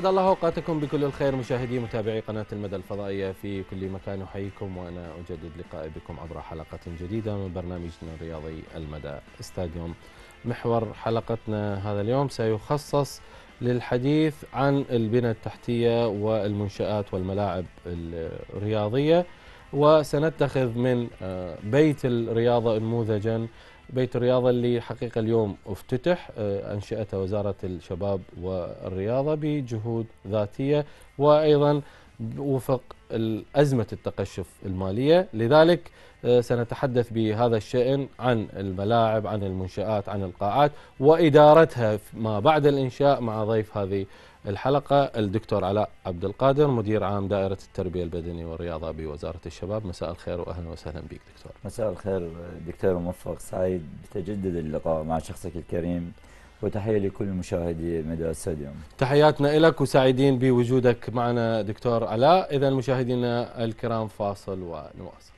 أسعد الله أوقاتكم بكل الخير مشاهدي متابعي قناة المدى الفضائية في كل مكان أحييكم وأنا أجدد لقائي بكم عبر حلقة جديدة من برنامجنا الرياضي المدى استاديوم محور حلقتنا هذا اليوم سيخصص للحديث عن البنى التحتية والمنشآت والملاعب الرياضية وسنتخذ من آه، بيت الرياضة نموذجاً بيت الرياضة اللي حقيقة اليوم افتتح آه، أنشأته وزارة الشباب والرياضة بجهود ذاتية وأيضا وفق أزمة التقشف المالية لذلك آه، سنتحدث بهذا الشأن عن الملاعب عن المنشآت عن القاعات وإدارتها ما بعد الإنشاء مع ضيف هذه الحلقة الدكتور علاء عبد القادر مدير عام دائرة التربية البدنية والرياضة بوزارة الشباب مساء الخير وأهلا وسهلا بك دكتور مساء الخير دكتور موفق سعيد بتجدد اللقاء مع شخصك الكريم وتحية لكل مشاهدي مدى السوديوم تحياتنا لك وسعيدين بوجودك معنا دكتور علاء إذا مشاهدينا الكرام فاصل ونواصل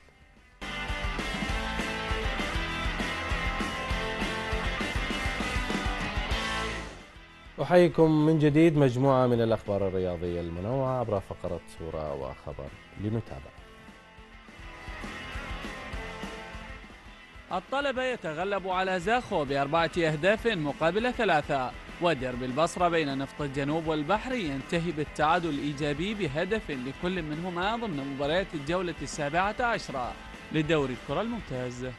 أحييكم من جديد مجموعة من الأخبار الرياضية المنوعة عبر فقرة صورة وخبر لنتابع الطلبة يتغلب على زاخو بأربعة أهداف مقابل ثلاثة ودرب البصرة بين نفط الجنوب والبحر ينتهي بالتعادل الإيجابي بهدف لكل منهما ضمن مباريات الجولة السابعة عشرة لدوري الكرة الممتازة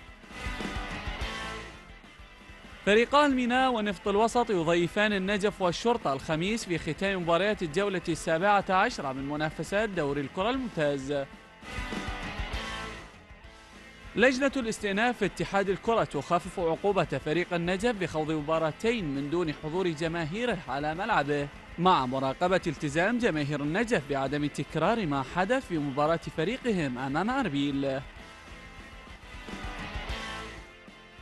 فريقا الميناء ونفط الوسط يضيفان النجف والشرطة الخميس في ختام مباريات الجولة السابعة عشرة من منافسات دوري الكرة الممتاز لجنة الاستئناف في اتحاد الكرة تخفف عقوبة فريق النجف بخوض مباراتين من دون حضور جماهيره على ملعبه مع مراقبة التزام جماهير النجف بعدم تكرار ما حدث في مباراة فريقهم أمام أربيل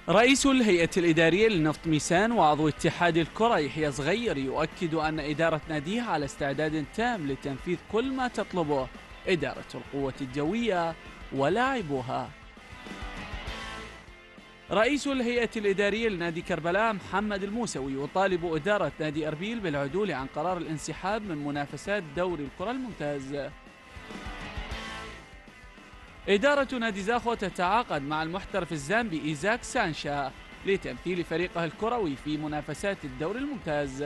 رئيس الهيئة الإدارية لنفط ميسان وعضو اتحاد الكرة يحيى صغير يؤكد أن إدارة ناديه على استعداد تام لتنفيذ كل ما تطلبه إدارة القوة الجوية ولاعبوها رئيس الهيئة الإدارية لنادي كربلاء محمد الموسوي يطالب إدارة نادي أربيل بالعدول عن قرار الانسحاب من منافسات دوري الكرة الممتاز إدارة نادي زاخو تتعاقد مع المحترف الزامبي إيزاك سانشا لتمثيل فريقه الكروي في منافسات الدوري الممتاز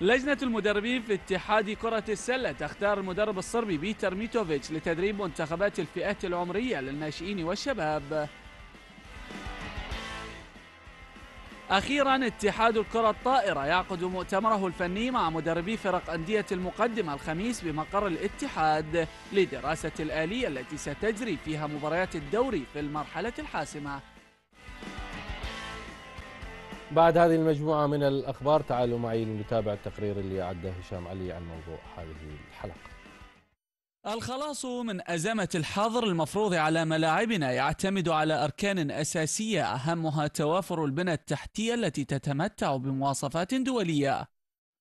لجنة المدربين في اتحاد كرة السلة تختار المدرب الصربي بيتر ميتوفيتش لتدريب منتخبات الفئات العمرية للناشئين والشباب أخيرا اتحاد الكرة الطائرة يعقد مؤتمره الفني مع مدربي فرق أندية المقدمة الخميس بمقر الاتحاد لدراسة الآلية التي ستجري فيها مباريات الدوري في المرحلة الحاسمة بعد هذه المجموعة من الأخبار تعالوا معي لنتابع التقرير اللي أعده هشام علي عن موضوع هذه الخلاص من أزمة الحظر المفروض على ملاعبنا يعتمد على أركان أساسية أهمها توافر البنى التحتية التي تتمتع بمواصفات دولية.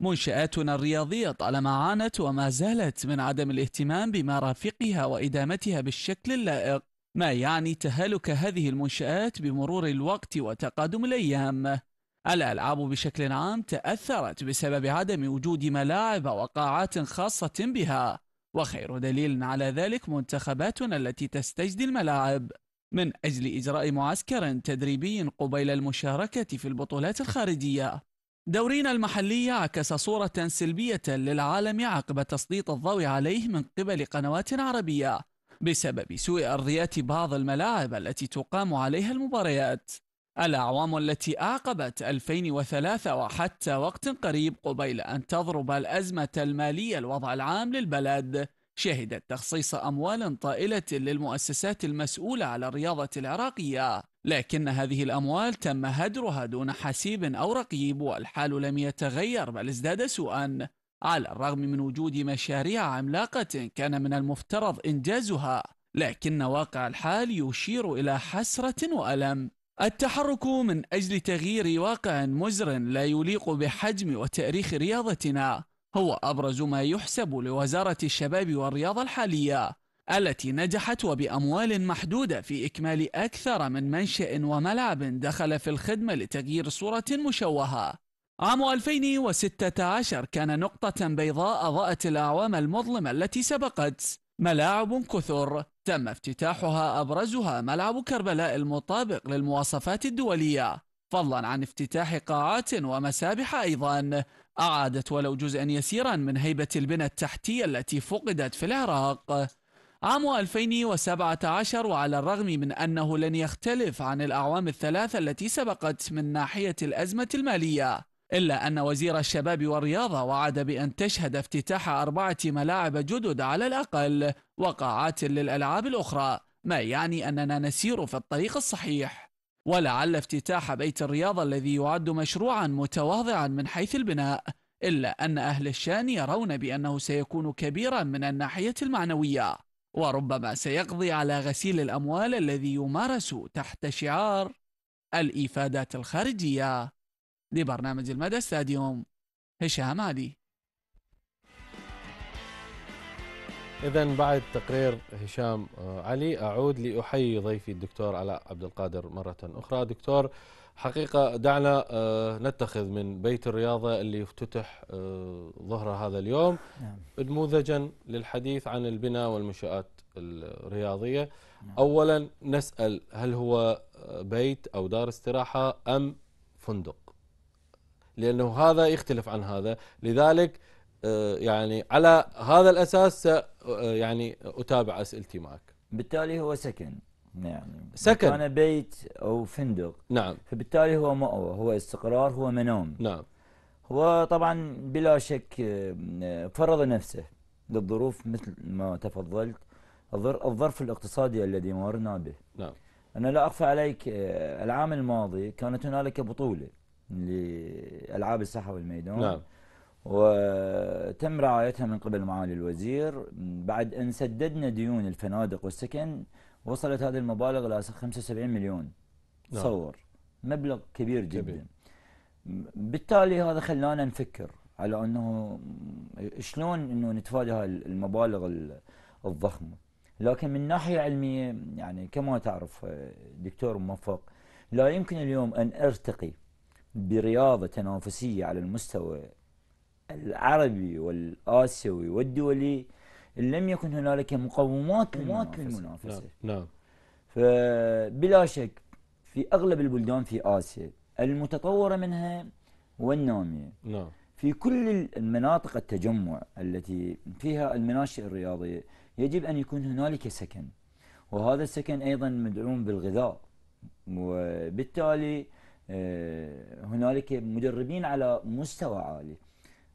منشآتنا الرياضية طالما عانت وما زالت من عدم الاهتمام بمرافقها وإدامتها بالشكل اللائق، ما يعني تهالك هذه المنشآت بمرور الوقت وتقادم الأيام. الألعاب بشكل عام تأثرت بسبب عدم وجود ملاعب وقاعات خاصة بها. وخير دليل على ذلك منتخباتنا التي تستجدي الملاعب من أجل إجراء معسكر تدريبي قبيل المشاركة في البطولات الخارجية دورينا المحلي عكس صورة سلبية للعالم عقب تسليط الضوء عليه من قبل قنوات عربية بسبب سوء أرضيات بعض الملاعب التي تقام عليها المباريات الأعوام التي أعقبت 2003 وحتى وقت قريب قبيل أن تضرب الأزمة المالية الوضع العام للبلد شهدت تخصيص أموال طائلة للمؤسسات المسؤولة على الرياضة العراقية لكن هذه الأموال تم هدرها دون حسيب أو رقيب والحال لم يتغير بل ازداد سوءا على الرغم من وجود مشاريع عملاقة كان من المفترض إنجازها لكن واقع الحال يشير إلى حسرة وألم التحرك من أجل تغيير واقع مزر لا يليق بحجم وتاريخ رياضتنا هو أبرز ما يحسب لوزارة الشباب والرياضة الحالية التي نجحت وبأموال محدودة في إكمال أكثر من منشأ وملعب دخل في الخدمة لتغيير صورة مشوهة عام 2016 كان نقطة بيضاء أضاءت الأعوام المظلمة التي سبقت ملاعب كثر تم افتتاحها أبرزها ملعب كربلاء المطابق للمواصفات الدولية فضلا عن افتتاح قاعات ومسابح أيضا أعادت ولو جزءا يسيرا من هيبة البنى التحتية التي فقدت في العراق عام 2017 وعلى الرغم من أنه لن يختلف عن الأعوام الثلاثة التي سبقت من ناحية الأزمة المالية إلا أن وزير الشباب والرياضة وعد بأن تشهد افتتاح أربعة ملاعب جدد على الأقل وقاعات للألعاب الأخرى ما يعني أننا نسير في الطريق الصحيح ولعل افتتاح بيت الرياضة الذي يعد مشروعا متواضعا من حيث البناء إلا أن أهل الشان يرون بأنه سيكون كبيرا من الناحية المعنوية وربما سيقضي على غسيل الأموال الذي يمارس تحت شعار الإفادات الخارجية لبرنامج المدى ستاديوم هشام علي إذا بعد تقرير هشام آه، علي أعود لأحيي ضيفي الدكتور علاء عبد القادر مرة أخرى دكتور حقيقة دعنا آه، نتخذ من بيت الرياضة اللي افتتح آه، ظهر هذا اليوم نعم. نموذجا للحديث عن البناء والمنشآت الرياضية نعم. أولا نسأل هل هو بيت أو دار استراحة أم فندق لأنه هذا يختلف عن هذا لذلك آه، يعني على هذا الأساس آه، يعني أتابع أسئلتي معك بالتالي هو سكن يعني سكن كان بيت أو فندق نعم فبالتالي هو مأوى هو استقرار هو منام نعم هو طبعا بلا شك آه، فرض نفسه للظروف مثل ما تفضلت الظرف الاقتصادي الذي مرنا به نعم أنا لا أخفى عليك العام الماضي كانت هنالك بطولة لألعاب الساحة والميدان نعم وتم رعايتها من قبل معالي الوزير بعد أن سددنا ديون الفنادق والسكن وصلت هذه المبالغ إلى 75 مليون نعم. تصور مبلغ كبير جدا كبير. بالتالي هذا خلانا نفكر على أنه شلون أنه نتفادى المبالغ الضخمة لكن من ناحية علمية يعني كما تعرف دكتور موفق لا يمكن اليوم أن أرتقي برياضة تنافسية على المستوى العربي والآسيوي والدولي لم يكن هنالك مقومات للمنافسة نعم. نعم فبلا شك في أغلب البلدان في آسيا المتطورة منها والنامية نعم في كل المناطق التجمع التي فيها المناشئ الرياضية يجب أن يكون هنالك سكن وهذا السكن أيضا مدعوم بالغذاء وبالتالي آه، هنالك مدربين على مستوى عالي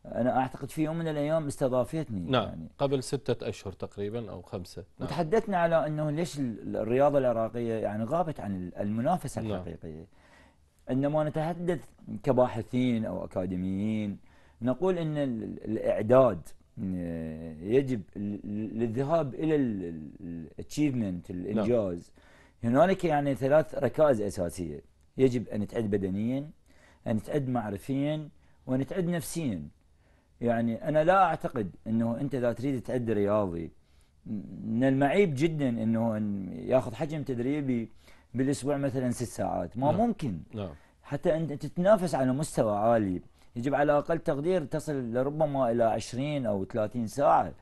انا اعتقد في يوم من الايام استضافتني نعم يعني قبل ستة اشهر تقريبا او خمسة نعم وتحدثنا على انه ليش الرياضه العراقيه يعني غابت عن المنافسه نعم. الحقيقيه نعم عندما نتحدث كباحثين او اكاديميين نقول ان الاعداد آه، يجب للذهاب الى الاتشيفمنت نعم. الانجاز نعم هنالك يعني ثلاث ركائز اساسيه يجب أن نتعد بدنيا أن نتعد معرفيا ونتعد نفسيا يعني أنا لا أعتقد أنه أنت إذا تريد تعد رياضي من المعيب جدا أنه أن يأخذ حجم تدريبي بالأسبوع مثلا ست ساعات ما لا. نعم. ممكن لا. نعم. حتى أن تتنافس على مستوى عالي يجب على أقل تقدير تصل لربما إلى 20 أو 30 ساعة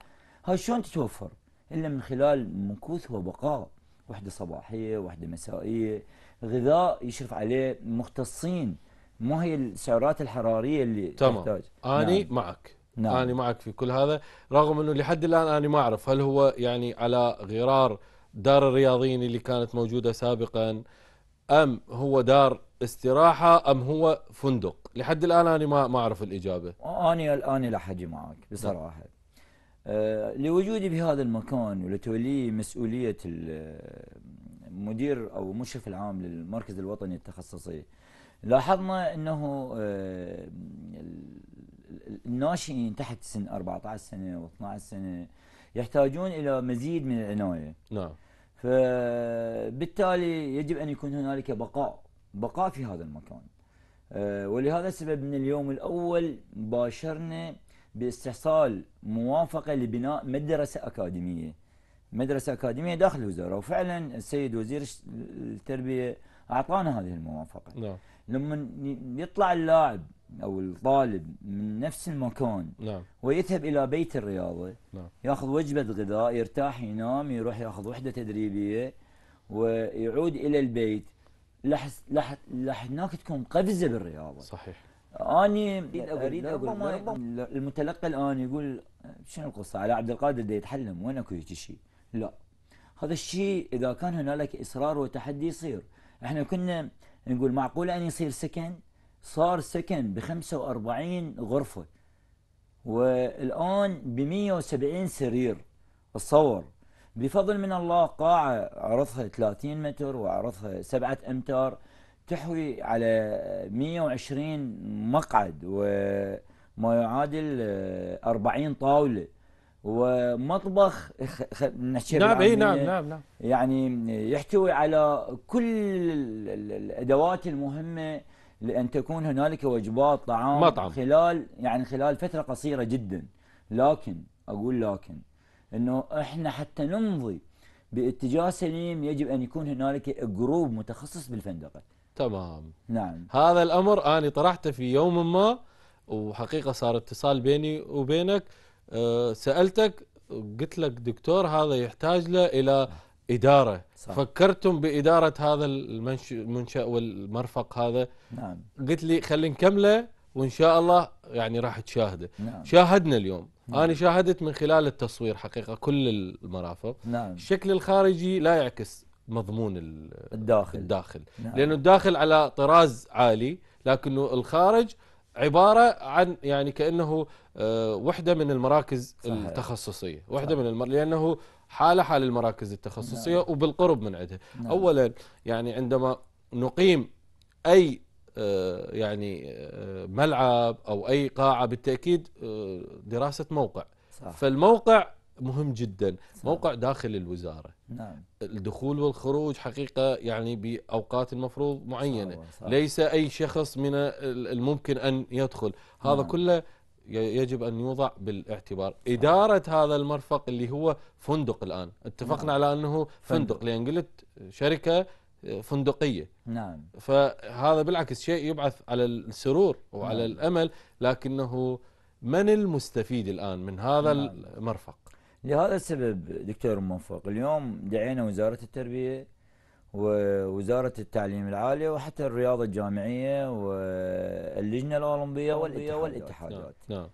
هاي شلون تتوفر إلا من خلال مكوث وبقاء وحدة صباحية وحدة مسائية غذاء يشرف عليه مختصين ما هي السعرات الحراريه اللي تمام. تحتاج اني نعم. معك نعم. اني معك في كل هذا رغم أنه لحد الآن أنا ما أعرف هل هو يعني على غرار دار الرياضيين اللي كانت موجودة سابقا أم هو دار استراحة أم هو فندق لحد الآن أنا ما ما أعرف الإجابة أنا الآن لا حجي معك بصراحة نعم. أه لوجودي بهذا المكان ولتوليه مسؤولية مدير او مشرف العام للمركز الوطني التخصصي لاحظنا انه آه، الناشئين تحت سن 14 سنه و12 سنه يحتاجون الى مزيد من العنايه نعم فبالتالي يجب ان يكون هنالك بقاء بقاء في هذا المكان آه، ولهذا السبب من اليوم الاول باشرنا باستحصال موافقه لبناء مدرسه اكاديميه مدرسة أكاديمية داخل الوزارة وفعلا السيد وزير التربية أعطانا هذه الموافقة نعم. لما يطلع اللاعب أو الطالب من نفس المكان نعم. ويذهب إلى بيت الرياضة نعم. يأخذ وجبة غذاء يرتاح ينام يروح يأخذ وحدة تدريبية ويعود إلى البيت لح لح لح هناك تكون قفزة بالرياضة صحيح اني اريد اقول المتلقي الان يقول شنو القصه على عبد القادر يتحلم وين اكو هيك شيء لا هذا الشيء إذا كان هنالك إصرار وتحدي يصير احنا كنا نقول معقولة أن يصير سكن صار سكن ب 45 غرفة والآن ب 170 سرير تصور بفضل من الله قاعة عرضها 30 متر وعرضها 7 أمتار تحوي على 120 مقعد وما يعادل 40 طاولة ومطبخ نحكي نعم اي نعم نعم نعم يعني يحتوي على كل الادوات المهمه لان تكون هنالك وجبات طعام مطعم. خلال يعني خلال فتره قصيره جدا لكن اقول لكن انه احنا حتى نمضي باتجاه سليم يجب ان يكون هنالك جروب متخصص بالفندقه تمام نعم هذا الامر انا طرحته في يوم ما وحقيقه صار اتصال بيني وبينك آه، سالتك قلت لك دكتور هذا يحتاج له الى اداره صح. فكرتم باداره هذا المنشا والمرفق هذا نعم قلت لي خلينا نكمله وان شاء الله يعني راح تشاهده نعم. شاهدنا اليوم نعم. انا شاهدت من خلال التصوير حقيقه كل المرافق نعم. الشكل الخارجي لا يعكس مضمون الداخل الداخل نعم. لانه الداخل على طراز عالي لكنه الخارج عبارة عن يعني كأنه آه، وحدة من المراكز صحيح. التخصصية وحدة صحيح. من المر... لأنه حالة حال المراكز التخصصية نعم. وبالقرب من عندها نعم. أولا يعني عندما نقيم أي آه، يعني آه، ملعب أو أي قاعة بالتأكيد دراسة موقع صح. فالموقع مهم جدا صح. موقع داخل الوزارة نعم. الدخول والخروج حقيقة يعني بأوقات المفروض معينة صحيح صحيح. ليس أي شخص من الممكن أن يدخل هذا نعم. كله يجب أن يوضع بالاعتبار إدارة هذا المرفق اللي هو فندق الآن اتفقنا نعم. على أنه فندق, فندق. لأن قلت شركة آه، فندقية نعم فهذا بالعكس شيء يبعث على السرور وعلى نعم. الأمل لكنه من المستفيد الآن من هذا نعم. المرفق لهذا السبب دكتور موفق اليوم دعينا وزارة التربية ووزارة التعليم العالي وحتى الرياضة الجامعية واللجنة الأولمبية والاتحادات, والاتحادات. نعم. نعم.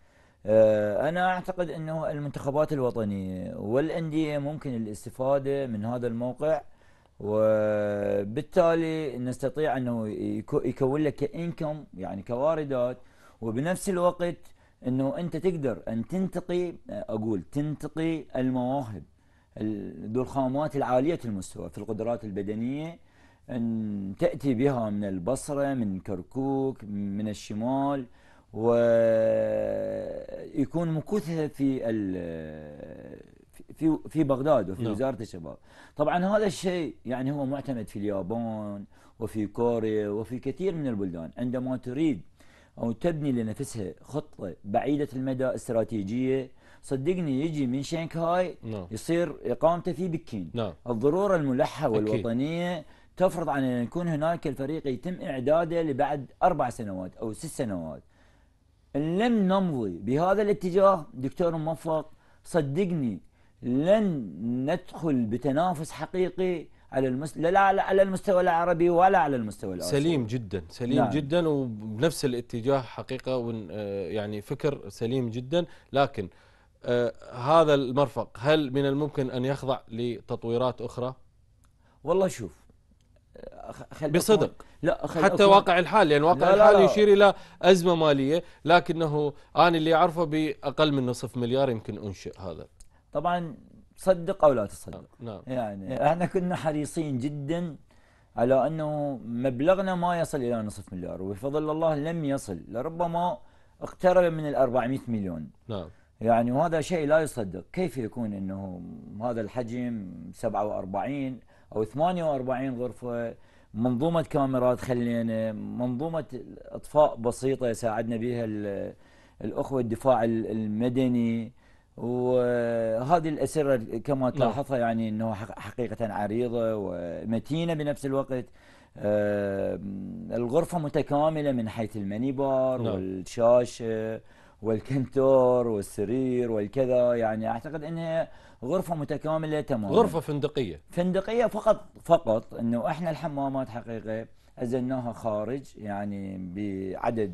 آه، أنا أعتقد أنه المنتخبات الوطنية والأندية ممكن الاستفادة من هذا الموقع وبالتالي نستطيع أنه يكون لك إنكم يعني كواردات وبنفس الوقت انه انت تقدر ان تنتقي آه، اقول تنتقي المواهب ذو الخامات العاليه المستوى في القدرات البدنيه ان تاتي بها من البصره من كركوك من الشمال ويكون مكوثها في في في بغداد وفي نعم. وزاره الشباب. طبعا هذا الشيء يعني هو معتمد في اليابان وفي كوريا وفي كثير من البلدان عندما تريد أو تبني لنفسها خطة بعيدة المدى استراتيجية صدقني يجي من شنغهاي نعم. يصير إقامته في بكين نعم. الضرورة الملحة والوطنية تفرض تفرض ان يكون هناك الفريق يتم إعداده لبعد أربع سنوات أو ست سنوات إن لم نمضي بهذا الاتجاه دكتور موفق صدقني لن ندخل بتنافس حقيقي على المس... لا على المستوى العربي ولا على المستوى الأوروبي سليم جدا سليم نعم. جدا وبنفس الاتجاه حقيقة ون... آه، يعني فكر سليم جدا لكن آه هذا المرفق هل من الممكن أن يخضع لتطويرات أخرى؟ والله شوف آه، بصدق لا حتى أكون. واقع الحال يعني واقع لا الحال لا لا. يشير الى ازمه ماليه لكنه انا اللي اعرفه باقل من نصف مليار يمكن انشئ هذا طبعا تصدق أو لا تصدق نعم. يعني احنا كنا حريصين جدا على أنه مبلغنا ما يصل إلى نصف مليار وبفضل الله لم يصل لربما اقترب من ال 400 مليون نعم يعني وهذا شيء لا يصدق كيف يكون أنه هذا الحجم 47 أو 48 غرفة منظومة كاميرات خلينا منظومة إطفاء بسيطة يساعدنا بها الأخوة الدفاع المدني وهذه الأسرة كما نعم. تلاحظها يعني أنه حقيقة عريضة ومتينة بنفس الوقت الغرفة متكاملة من حيث المنيبار نعم. والشاشة والكنتور والسرير والكذا يعني اعتقد انها غرفه متكامله تماما غرفه فندقيه فندقيه فقط فقط انه احنا الحمامات حقيقه أزلناها خارج يعني بعدد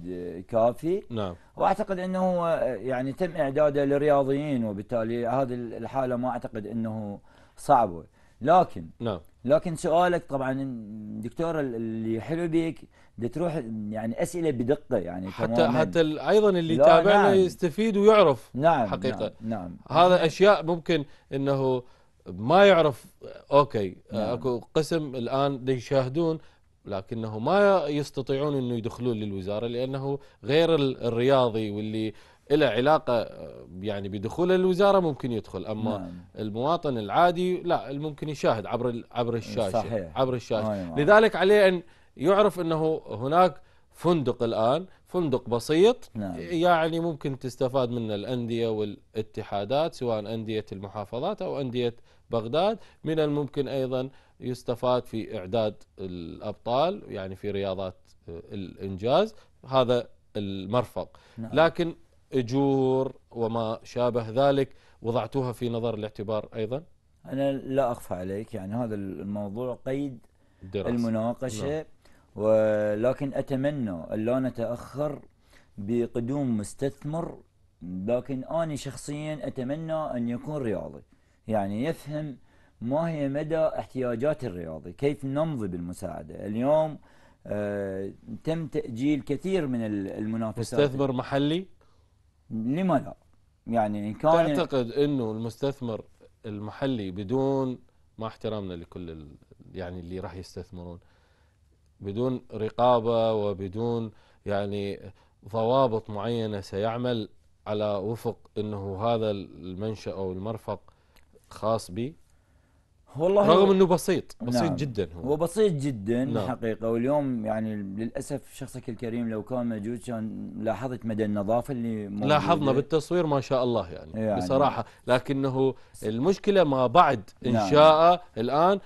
كافي نعم وأعتقد أنه يعني تم إعداده للرياضيين وبالتالي هذه الحالة ما أعتقد أنه صعبة لكن نعم لكن سؤالك طبعا دكتور اللي حلو بيك بتروح يعني اسئله بدقه يعني حتى تماماً. حتى ايضا اللي يتابعنا نعم يستفيد ويعرف نعم, نعم، حقيقه نعم, نعم هذا نعم اشياء ممكن انه ما يعرف اوكي نعم اكو قسم الان يشاهدون لكنه ما يستطيعون انه يدخلون للوزاره لانه غير الرياضي واللي له علاقه آه، يعني بدخوله الوزاره ممكن يدخل اما نعم. المواطن العادي لا ممكن يشاهد عبر عبر الشاشه صحيح. عبر الشاشه آه لذلك عليه ان يعرف انه هناك فندق الان فندق بسيط نعم. يعني ممكن تستفاد منه الانديه والاتحادات سواء انديه المحافظات او انديه بغداد من الممكن ايضا يستفاد في إعداد الأبطال يعني في رياضات آه، الإنجاز هذا المرفق نعم. لكن أجور وما شابه ذلك وضعتوها في نظر الاعتبار أيضا أنا لا أخفى عليك يعني هذا الموضوع قيد دراسة. المناقشة نعم. ولكن أتمنى ألا نتأخر بقدوم مستثمر لكن أنا شخصيا أتمنى أن يكون رياضي يعني يفهم ما هي مدى احتياجات الرياضي كيف نمضي بالمساعدة اليوم آه، تم تأجيل كثير من المنافسات مستثمر محلي؟ لما لا؟ يعني إن كان تعتقد أنه المستثمر المحلي بدون مع احترامنا لكل يعني اللي راح يستثمرون بدون رقابة وبدون يعني ضوابط معينة سيعمل على وفق أنه هذا المنشأ أو المرفق خاص بي والله رغم انه بسيط بسيط نعم جدا هو هو بسيط جدا نعم. حقيقه واليوم يعني للاسف شخصك الكريم لو كان موجود كان لاحظت مدى النظافه اللي موجودة. لاحظنا بالتصوير ما شاء الله يعني, يعني بصراحه لكنه المشكله ما بعد انشاءه نعم. الان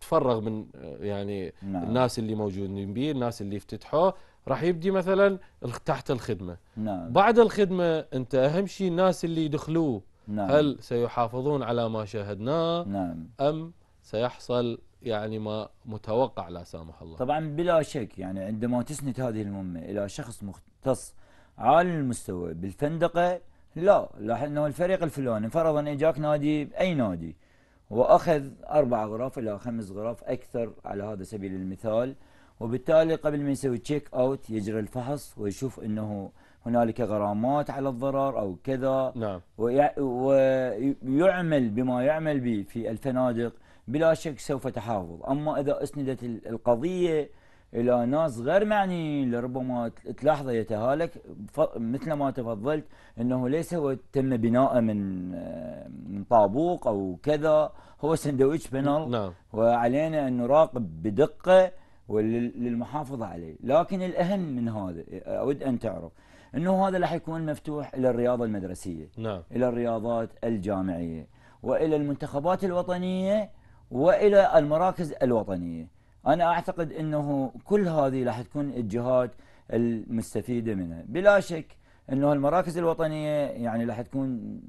تفرغ من يعني نعم. الناس اللي موجودين به الناس اللي افتتحوه راح يبدي مثلا تحت الخدمه نعم. بعد الخدمه انت اهم شيء الناس اللي يدخلوه نعم. هل سيحافظون على ما شاهدناه نعم. أم سيحصل يعني ما متوقع لا سامح الله طبعا بلا شك يعني عندما تسند هذه المهمة إلى شخص مختص عالي المستوى بالفندقة لا لأنه الفريق الفلاني فرضا إجاك نادي أي نادي وأخذ أربع غرف إلى خمس غرف أكثر على هذا سبيل المثال وبالتالي قبل ما يسوي تشيك أوت يجري الفحص ويشوف أنه هنالك غرامات على الضرر أو كذا نعم. ويعمل بما يعمل به في الفنادق بلا شك سوف تحافظ أما إذا أسندت القضية إلى ناس غير معنيين لربما تلاحظه يتهالك مثل ما تفضلت أنه ليس هو تم بناءه من من طابوق أو كذا هو سندويتش بنال نعم. وعلينا أن نراقب بدقة وللمحافظة عليه لكن الأهم من هذا أود أن تعرف انه هذا راح يكون مفتوح الى الرياضه المدرسيه نعم. الى الرياضات الجامعيه والى المنتخبات الوطنيه والى المراكز الوطنيه انا اعتقد انه كل هذه راح تكون الجهات المستفيده منها بلا شك انه المراكز الوطنيه يعني راح تكون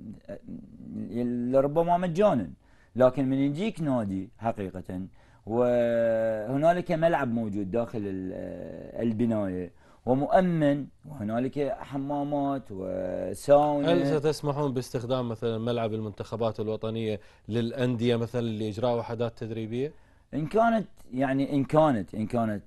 لربما مجانا لكن من يجيك نادي حقيقه وهنالك ملعب موجود داخل البنايه ومؤمن وهنالك حمامات وساونا هل ستسمحون باستخدام مثلا ملعب المنتخبات الوطنيه للانديه مثلا لاجراء وحدات تدريبيه؟ ان كانت يعني ان كانت ان كانت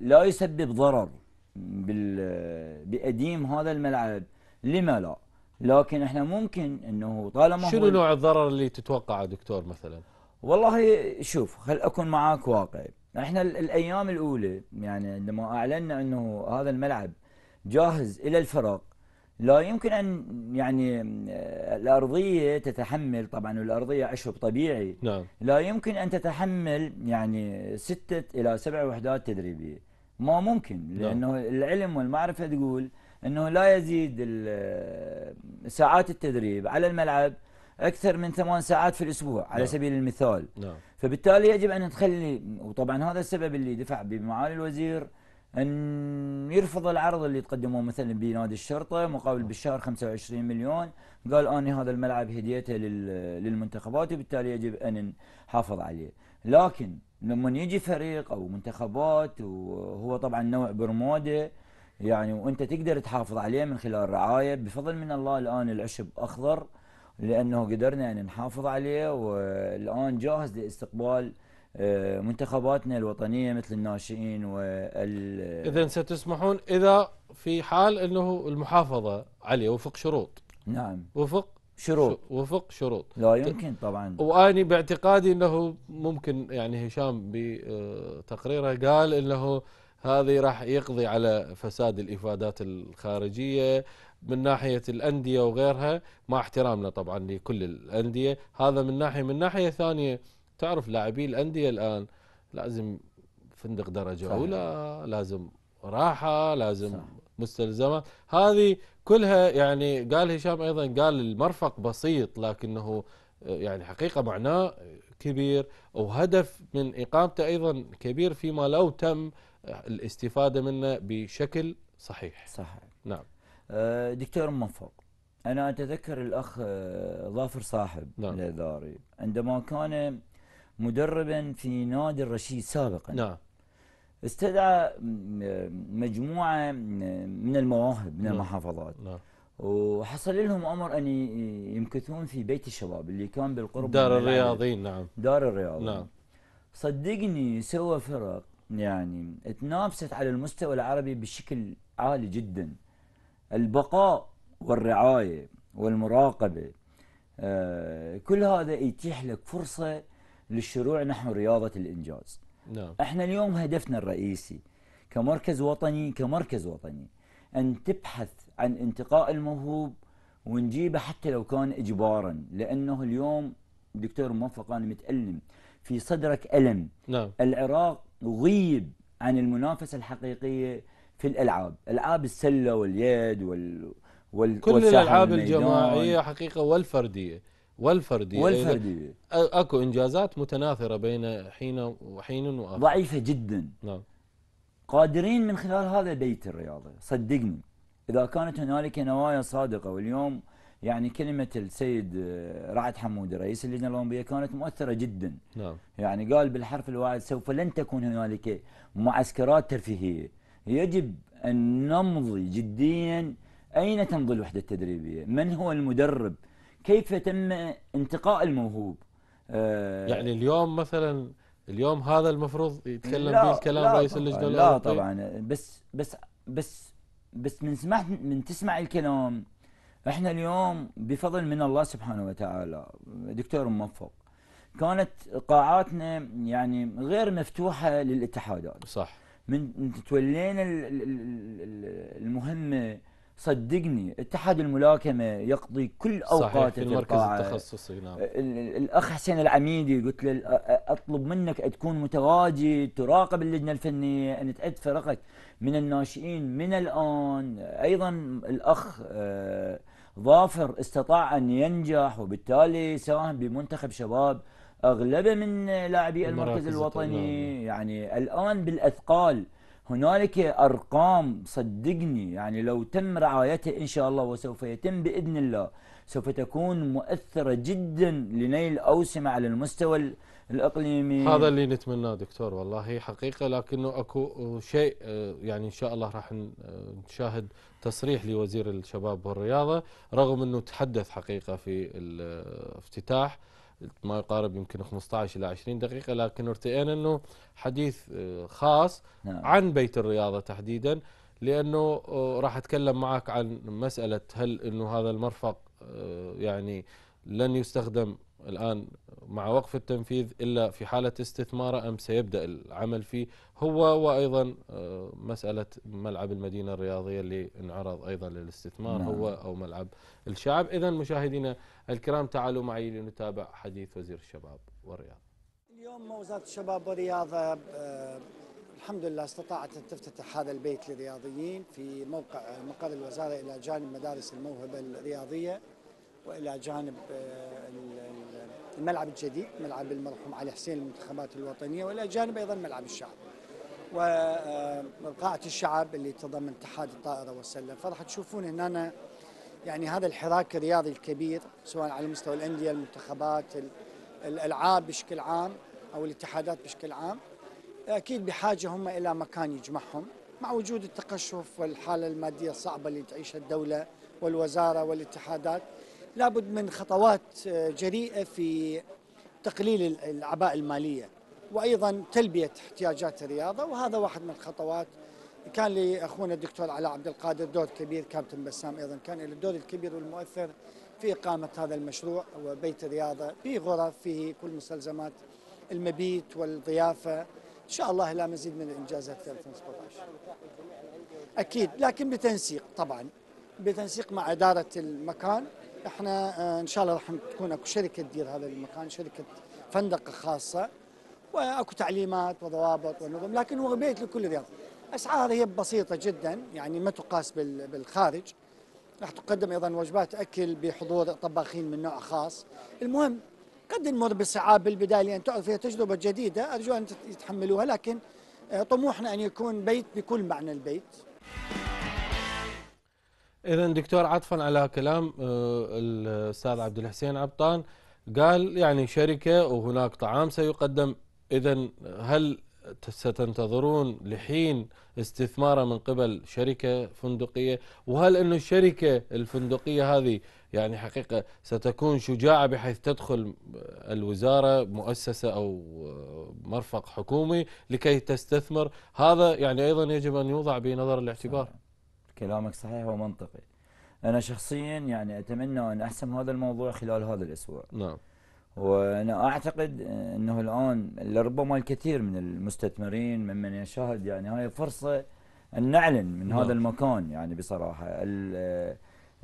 لا يسبب ضرر بال باديم هذا الملعب لما لا؟ لكن احنا ممكن انه طالما شنو نوع الضرر اللي تتوقعه دكتور مثلا؟ والله شوف خل اكون معاك واقعي احنا الايام الاولى يعني عندما اعلنا انه هذا الملعب جاهز الى الفرق لا يمكن ان يعني آه، الارضيه تتحمل طبعا الارضيه عشب طبيعي نعم. لا يمكن ان تتحمل يعني سته الى سبع وحدات تدريبيه ما ممكن نعم. لانه نعم. العلم والمعرفه تقول انه لا يزيد آه، ساعات التدريب على الملعب اكثر من ثمان ساعات في الاسبوع على لا. نعم. سبيل المثال نعم. فبالتالي يجب ان تخلي وطبعا هذا السبب اللي دفع بمعالي الوزير ان يرفض العرض اللي تقدموه مثلا بنادي الشرطه مقابل نعم. بالشهر 25 مليون قال اني هذا الملعب هديته للمنتخبات وبالتالي يجب ان نحافظ عليه لكن لما يجي فريق او منتخبات وهو طبعا نوع برموده يعني وانت تقدر تحافظ عليه من خلال رعايه بفضل من الله الان العشب اخضر لانه قدرنا يعني نحافظ عليه والان جاهز لاستقبال آه، منتخباتنا الوطنيه مثل الناشئين وال اذا ستسمحون اذا في حال انه المحافظه عليه وفق شروط نعم وفق شروط وفق شروط لا يمكن طبعا واني باعتقادي انه ممكن يعني هشام بتقريره قال انه هذه راح يقضي على فساد الافادات الخارجيه من ناحية الأندية وغيرها مع احترامنا طبعا لكل الأندية هذا من ناحية من ناحية ثانية تعرف لاعبي الأندية الآن لازم فندق درجة صحيح. أولى لازم راحة لازم صح. مستلزمات هذه كلها يعني قال هشام أيضا قال المرفق بسيط لكنه آه، يعني حقيقة معناه كبير وهدف من إقامته أيضا كبير فيما لو تم الاستفادة منه بشكل صحيح صحيح نعم آه، دكتور منفق انا اتذكر الاخ آه، ظافر صاحب نعم. الهذاري عندما كان مدربا في نادي الرشيد سابقا نعم استدعى مجموعه من المواهب من نعم. المحافظات نعم. وحصل لهم امر ان يمكثون في بيت الشباب اللي كان بالقرب دار الرياضيين نعم دار الرياضيين نعم صدقني سوى فرق يعني تنافست على المستوى العربي بشكل عالي جدا البقاء والرعاية والمراقبة آه، كل هذا يتيح لك فرصة للشروع نحو رياضة الإنجاز نعم. احنا اليوم هدفنا الرئيسي كمركز وطني كمركز وطني أن تبحث عن انتقاء الموهوب ونجيبه حتى لو كان إجبارا لأنه اليوم دكتور موفق أنا متألم في صدرك ألم نعم. العراق غيب عن المنافسة الحقيقية في الالعاب العاب السله واليد وال, وال... كل الالعاب الجماعيه حقيقه والفرديه والفرديه والفرديه اكو انجازات متناثره بين حين وحين واخر ضعيفه جدا نعم قادرين من خلال هذا بيت الرياضه صدقني اذا كانت هنالك نوايا صادقه واليوم يعني كلمة السيد آه، رعد حمودي رئيس اللجنة الأولمبية كانت مؤثرة جدا نعم. يعني قال بالحرف الواحد سوف لن تكون هنالك معسكرات ترفيهية يجب أن نمضي جديا أين تمضي الوحدة التدريبية من هو المدرب كيف تم انتقاء الموهوب آه يعني اليوم مثلا اليوم هذا المفروض يتكلم به الكلام رئيس اللجنه لا طيب. طبعا بس بس بس بس من سمعت من تسمع الكلام احنا اليوم بفضل من الله سبحانه وتعالى دكتور موفق كانت قاعاتنا يعني غير مفتوحه للاتحادات صح من تولينا المهمه صدقني اتحاد الملاكمه يقضي كل اوقاته في المركز القاعة. التخصصي نعم الاخ حسين العميدي قلت له اطلب منك تكون متواجد تراقب اللجنه الفنيه ان تعد فرقك من الناشئين من الان ايضا الاخ آه، ظافر استطاع ان ينجح وبالتالي ساهم بمنتخب شباب أغلبه من لاعبي المركز الوطني يعني الآن بالأثقال هنالك أرقام صدقني يعني لو تم رعايتها إن شاء الله وسوف يتم بإذن الله سوف تكون مؤثرة جدا لنيل أوسمة على المستوى الإقليمي هذا اللي نتمناه دكتور والله حقيقة لكنه أكو شيء آه، يعني إن شاء الله راح آه، نشاهد تصريح لوزير الشباب والرياضة رغم أنه تحدث حقيقة في الافتتاح آه، ما يقارب يمكن 15 الى 20 دقيقه لكن ارتئينا انه حديث آه، خاص نعم. عن بيت الرياضه تحديدا لانه آه، راح اتكلم معك عن مساله هل انه هذا المرفق آه، يعني لن يستخدم الآن مع وقف التنفيذ إلا في حالة استثماره أم سيبدأ العمل فيه هو وأيضا آه، مسألة ملعب المدينة الرياضية اللي انعرض أيضا للاستثمار نعم. هو أو ملعب الشعب إذا مشاهدينا الكرام تعالوا معي لنتابع حديث وزير الشباب والرياضة اليوم وزارة الشباب والرياضة آه، الحمد لله استطاعت أن تفتتح هذا البيت للرياضيين في موقع آه، مقر الوزارة إلى جانب مدارس الموهبة الرياضية وإلى جانب الملعب الجديد ملعب المرحوم علي حسين للمنتخبات الوطنيه والى جانب ايضا ملعب الشعب وقاعه آه، الشعب اللي تضمن اتحاد الطائره والسله فراح تشوفون هنا يعني هذا الحراك الرياضي الكبير سواء على مستوى الانديه المنتخبات الالعاب بشكل عام او الاتحادات بشكل عام اكيد بحاجه هم الى مكان يجمعهم مع وجود التقشف والحاله الماديه الصعبه اللي تعيشها الدوله والوزاره والاتحادات لابد من خطوات آه، جريئة في تقليل العباءة المالية وأيضا تلبية احتياجات الرياضة وهذا واحد من الخطوات كان لأخونا الدكتور علاء عبد القادر دور كبير كابتن بسام أيضا كان له الدور الكبير والمؤثر في إقامة هذا المشروع وبيت الرياضة في غرف فيه كل مستلزمات المبيت والضيافة إن شاء الله لا مزيد من الإنجازات في 2017 أكيد لكن بتنسيق طبعا بتنسيق مع إدارة المكان احنا آه، ان شاء الله راح تكون اكو شركه تدير هذا المكان شركه فندقه خاصه واكو تعليمات وضوابط ونظم لكن هو بيت لكل رياض اسعار هي بسيطه جدا يعني ما تقاس بالخارج راح تقدم ايضا وجبات اكل بحضور طباخين من نوع خاص المهم قد نمر بصعاب بالبدايه لان تعرف هي تجربه جديده ارجو ان يتحملوها لكن آه، طموحنا ان يكون بيت بكل معنى البيت اذا دكتور عطفا على كلام آه، الاستاذ عبد الحسين عبطان قال يعني شركه وهناك طعام سيقدم اذا هل ستنتظرون لحين استثماره من قبل شركه فندقيه وهل انه الشركه الفندقيه هذه يعني حقيقه ستكون شجاعه بحيث تدخل الوزاره مؤسسه او آه، مرفق حكومي لكي تستثمر هذا يعني ايضا يجب ان يوضع بنظر الاعتبار كلامك صحيح ومنطقي انا شخصيا يعني اتمنى ان احسم هذا الموضوع خلال هذا الاسبوع نعم وانا اعتقد انه الان لربما الكثير من المستثمرين ممن يشاهد يعني هاي فرصه ان نعلن من نعم. هذا المكان يعني بصراحه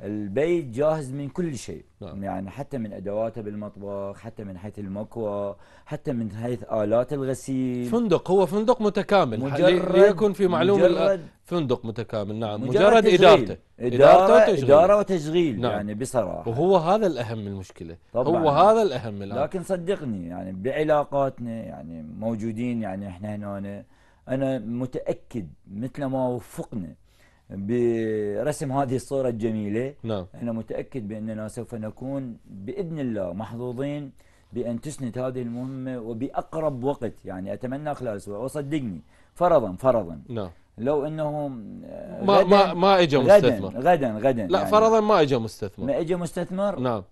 البيت جاهز من كل شيء نعم. يعني حتى من ادواته بالمطبخ حتى من حيث المكوى حتى من حيث الات الغسيل فندق هو فندق متكامل مجرد ليكن في معلومه فندق متكامل نعم مجرد, مجرد تشغيل. ادارته اداره وتشغيل. اداره وتشغيل نعم. يعني بصراحه وهو هذا الاهم من المشكله طبعا. هو هذا الاهم الآن. لكن صدقني يعني بعلاقاتنا يعني موجودين يعني احنا هنا انا متاكد مثل ما وفقنا برسم هذه الصورة الجميلة نعم. أنا متأكد بأننا سوف نكون بإذن الله محظوظين بأن تسند هذه المهمة وبأقرب وقت يعني أتمنى خلال أسبوع وصدقني فرضا فرضا نعم. لو انه آه، ما ما ما اجى مستثمر غدا غدا غدا لا يعني فرضا ما اجى مستثمر ما اجى مستثمر نعم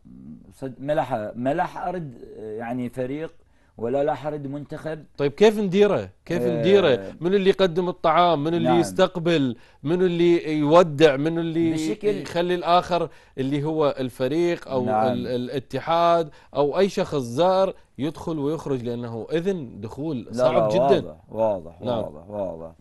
ملح ملح ارد آه، يعني فريق ولا لا حرد منتخب طيب كيف نديره كيف آه نديره من اللي يقدم الطعام من اللي نعم. يستقبل من اللي يودع من اللي بشكل يخلي الآخر اللي هو الفريق أو نعم. الاتحاد أو أي شخص زار يدخل ويخرج لأنه إذن دخول صعب لا لا جدا واضح واضح نعم. واضح, واضح.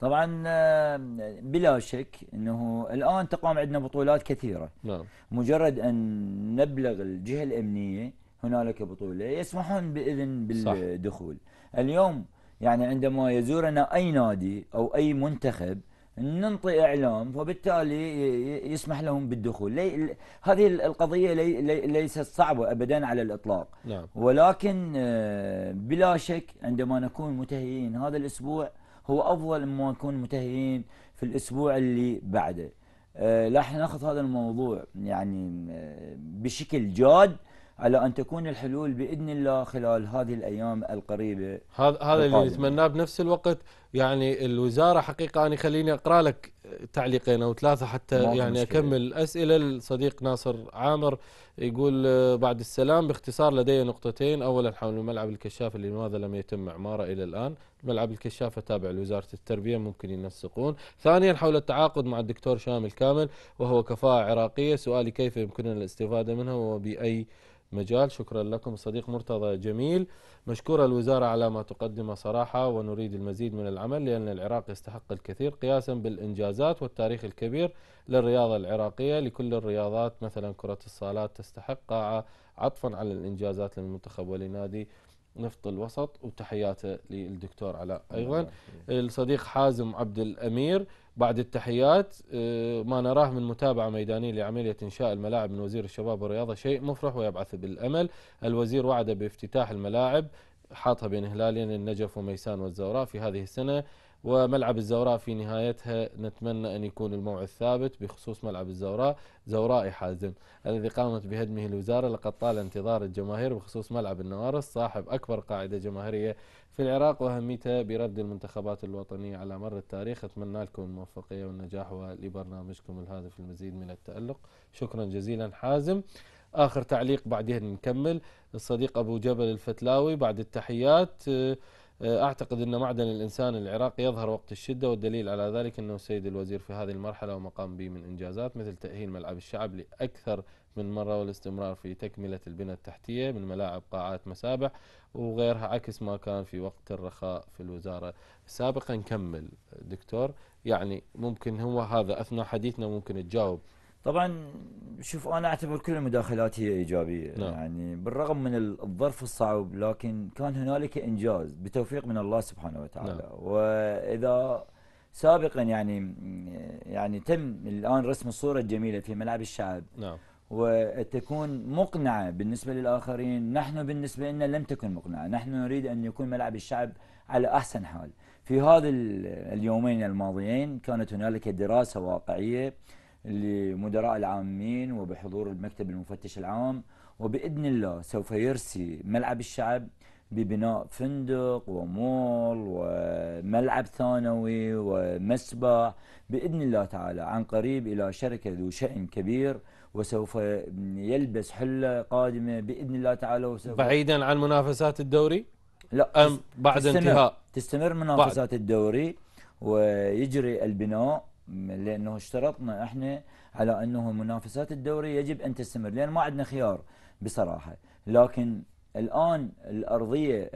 طبعا آه، بلا شك انه الان تقام عندنا بطولات كثيره نعم مجرد ان نبلغ الجهه الامنيه هنالك بطولة يسمحون بإذن بالدخول صح. اليوم يعني عندما يزورنا أي نادي أو أي منتخب ننطي إعلام فبالتالي يسمح لهم بالدخول لي هذه القضية لي لي ليست صعبة أبدا على الإطلاق نعم. ولكن آه، بلا شك عندما نكون متهيئين هذا الأسبوع هو أفضل مما نكون متهيئين في الأسبوع اللي بعده راح آه، ناخذ هذا الموضوع يعني آه، بشكل جاد على ان تكون الحلول باذن الله خلال هذه الايام القريبه هذا هذا اللي نتمناه بنفس الوقت يعني الوزاره حقيقه انا خليني اقرا لك تعليقين او ثلاثه حتى يعني مشكلة. اكمل اسئله الصديق ناصر عامر يقول آه، بعد السلام باختصار لدي نقطتين اولا حول ملعب الكشاف اللي لماذا لم يتم اعماره الى الان ملعب الكشافة تابع لوزارة التربية ممكن ينسقون ثانيا حول التعاقد مع الدكتور شامل كامل وهو كفاءة عراقية سؤالي كيف يمكننا الاستفادة منها وبأي مجال شكرا لكم الصديق مرتضى جميل مشكورة الوزارة على ما تقدمه صراحة ونريد المزيد من العمل لأن العراق يستحق الكثير قياسا بالإنجازات والتاريخ الكبير للرياضة العراقية لكل الرياضات مثلا كرة الصالات تستحق قاعة عطفا على الإنجازات للمنتخب ولنادي نفط الوسط وتحياته للدكتور علاء أيضا الصديق حازم عبد الأمير بعد التحيات آه، ما نراه من متابعة ميدانية لعملية إنشاء الملاعب من وزير الشباب والرياضة شيء مفرح ويبعث بالأمل الوزير وعد بافتتاح الملاعب حاطها بين هلالين النجف وميسان والزوراء في هذه السنة وملعب الزوراء في نهايتها نتمنى أن يكون الموعد ثابت بخصوص ملعب الزوراء زوراء حازم الذي قامت بهدمه الوزارة لقد طال انتظار الجماهير بخصوص ملعب النوارس صاحب أكبر قاعدة جماهيرية في العراق وأهميتها برد المنتخبات الوطنية على مر التاريخ أتمنى لكم الموفقية والنجاح ولبرنامجكم الهادف المزيد من التألق شكرا جزيلا حازم آخر تعليق بعدين نكمل الصديق أبو جبل الفتلاوي بعد التحيات آه، آه، أعتقد أن معدن الإنسان العراقي يظهر وقت الشدة والدليل على ذلك أنه السيد الوزير في هذه المرحلة وما قام به من إنجازات مثل تأهيل ملعب الشعب لأكثر من مرة والاستمرار في تكملة البنى التحتية من ملاعب قاعات مسابح وغيرها عكس ما كان في وقت الرخاء في الوزارة السابقة نكمل دكتور يعني ممكن هو هذا أثناء حديثنا ممكن تجاوب طبعا شوف انا اعتبر كل المداخلات هي ايجابيه نعم. يعني بالرغم من الظرف الصعب لكن كان هنالك انجاز بتوفيق من الله سبحانه وتعالى نعم. واذا سابقا يعني يعني تم الان رسم الصوره الجميله في ملعب الشعب نعم وتكون مقنعه بالنسبه للاخرين نحن بالنسبه لنا لم تكن مقنعه نحن نريد ان يكون ملعب الشعب على احسن حال في هذا اليومين الماضيين كانت هنالك دراسه واقعيه لمدراء العامين وبحضور المكتب المفتش العام وبإذن الله سوف يرسي ملعب الشعب ببناء فندق ومول وملعب ثانوي ومسبح بإذن الله تعالى عن قريب إلى شركة ذو شأن كبير وسوف يلبس حلة قادمة بإذن الله تعالى وسوف بعيدا عن منافسات الدوري؟ لا أم بعد تستمر انتهاء تستمر منافسات بعد. الدوري ويجري البناء لانه اشترطنا احنا على انه منافسات الدوري يجب ان تستمر لان ما عندنا خيار بصراحه لكن الان الارضيه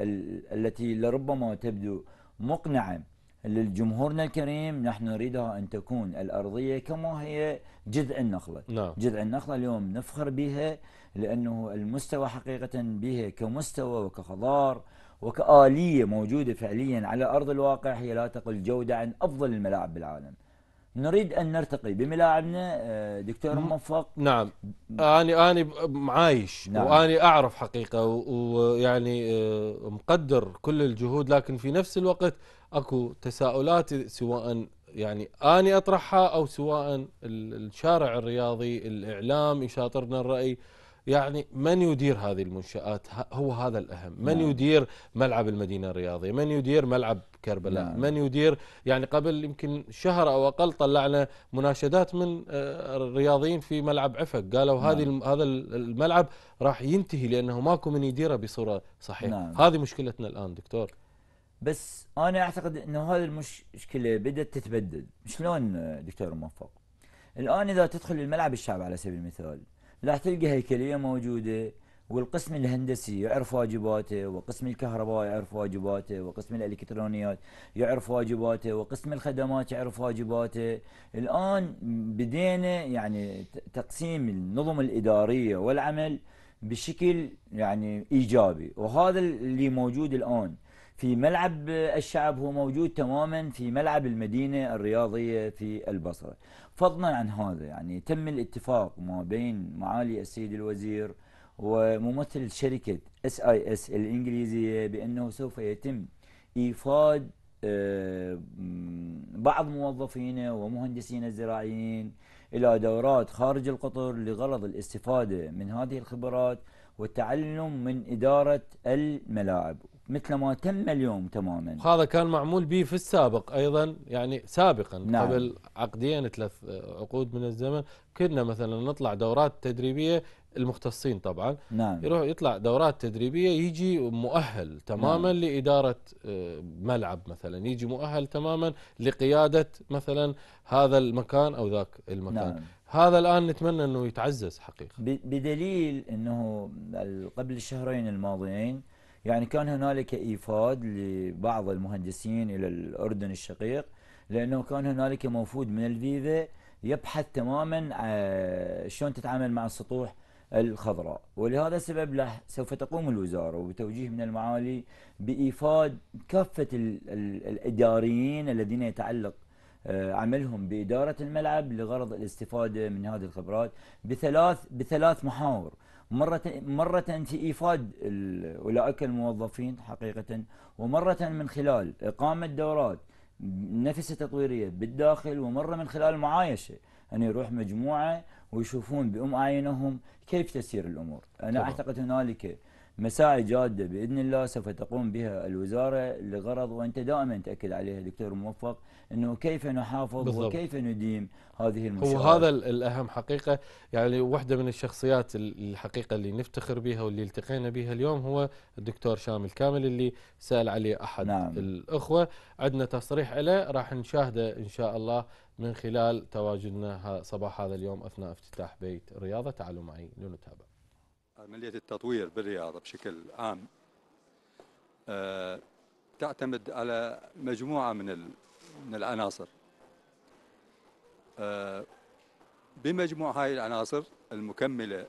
التي لربما تبدو مقنعه للجمهورنا الكريم نحن نريدها ان تكون الارضيه كما هي جذع النخله نعم. جذع النخله اليوم نفخر بها لانه المستوى حقيقه بها كمستوى وكخضار وكآلية موجودة فعليا على أرض الواقع هي لا تقل جودة عن أفضل الملاعب بالعالم نريد ان نرتقي بملاعبنا آه، دكتور موفق نعم انا انا معايش نعم. واني اعرف حقيقه ويعني آه، مقدر كل الجهود لكن في نفس الوقت اكو تساؤلات سواء يعني اني اطرحها او سواء الشارع الرياضي الاعلام يشاطرنا الراي يعني من يدير هذه المنشآت هو هذا الأهم من نعم. يدير ملعب المدينة الرياضية من يدير ملعب كربلاء نعم. من يدير يعني قبل يمكن شهر أو أقل طلعنا مناشدات من الرياضيين آه، في ملعب عفق قالوا نعم. هذه هذا الملعب راح ينتهي لأنه ماكو من يديره بصورة صحيحة نعم. هذه مشكلتنا الآن دكتور بس أنا أعتقد أنه هذه المشكلة بدأت تتبدد شلون آه، دكتور موفق الآن إذا تدخل الملعب الشعب على سبيل المثال راح تلقى هيكليه موجوده والقسم الهندسي يعرف واجباته وقسم الكهرباء يعرف واجباته وقسم الالكترونيات يعرف واجباته وقسم الخدمات يعرف واجباته الان بدينا يعني تقسيم النظم الاداريه والعمل بشكل يعني ايجابي وهذا اللي موجود الان في ملعب الشعب هو موجود تماما في ملعب المدينة الرياضية في البصرة فضلا عن هذا يعني تم الاتفاق ما بين معالي السيد الوزير وممثل شركة اس اي اس الانجليزية بانه سوف يتم ايفاد آه، بعض موظفينا ومهندسين الزراعيين الى دورات خارج القطر لغرض الاستفادة من هذه الخبرات والتعلم من إدارة الملاعب مثل ما تم اليوم تماما هذا كان معمول به في السابق ايضا يعني سابقا نعم. قبل عقدين ثلاث عقود من الزمن كنا مثلا نطلع دورات تدريبيه المختصين طبعا نعم. يروح يطلع دورات تدريبيه يجي مؤهل تماما نعم. لاداره آه، ملعب مثلا يجي مؤهل تماما لقياده مثلا هذا المكان او ذاك المكان نعم. هذا الان نتمنى انه يتعزز حقيقه بدليل انه قبل الشهرين الماضيين يعني كان هنالك ايفاد لبعض المهندسين الى الاردن الشقيق لانه كان هنالك موفود من الفيفا يبحث تماما آه، شلون تتعامل مع السطوح الخضراء ولهذا السبب له سوف تقوم الوزارة وبتوجيه من المعالي بإيفاد كافة الإداريين الذين يتعلق آه، عملهم بإدارة الملعب لغرض الاستفادة من هذه الخبرات بثلاث بثلاث محاور مرة مرة في إيفاد أولئك الموظفين حقيقة ومرة من خلال إقامة دورات نفس تطويرية بالداخل ومرة من خلال معايشة أن يروح مجموعة ويشوفون بأم أعينهم كيف تسير الأمور أنا طبعا. أعتقد هنالك مساعي جادة بإذن الله سوف تقوم بها الوزارة لغرض وأنت دائما تأكد عليها دكتور موفق أنه كيف نحافظ بالضبط. وكيف نديم هذه المشاريع وهذا الأهم حقيقة يعني واحدة من الشخصيات الحقيقة اللي نفتخر بها واللي التقينا بها اليوم هو الدكتور شامل كامل اللي سأل عليه أحد نعم. الأخوة عندنا تصريح له راح نشاهده إن شاء الله من خلال تواجدنا صباح هذا اليوم أثناء افتتاح بيت الرياضة تعالوا معي لنتابع عملية التطوير بالرياضة بشكل عام آه، تعتمد على مجموعة من من العناصر آه، بمجموع هاي العناصر المكملة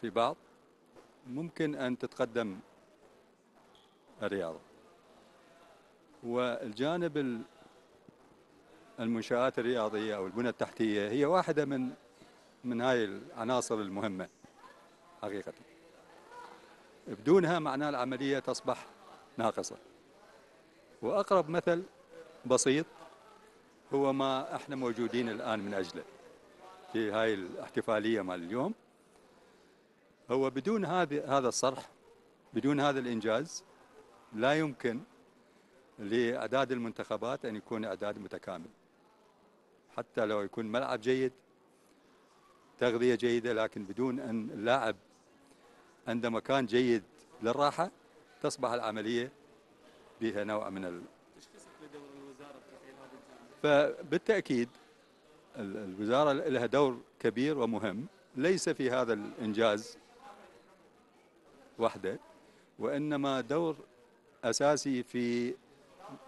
في بعض ممكن أن تتقدم الرياضة والجانب المنشآت الرياضية أو البنى التحتية هي واحدة من من هاي العناصر المهمة حقيقة بدونها معناه العملية تصبح ناقصة وأقرب مثل بسيط هو ما احنا موجودين الآن من أجله في هاي الاحتفالية مال اليوم هو بدون هذا هذا الصرح بدون هذا الإنجاز لا يمكن لإعداد المنتخبات أن يكون إعداد متكامل حتى لو يكون ملعب جيد تغذية جيدة لكن بدون أن اللاعب عند مكان جيد للراحه تصبح العمليه بها نوع من ال... فبالتاكيد الوزاره لها دور كبير ومهم ليس في هذا الانجاز وحده وانما دور اساسي في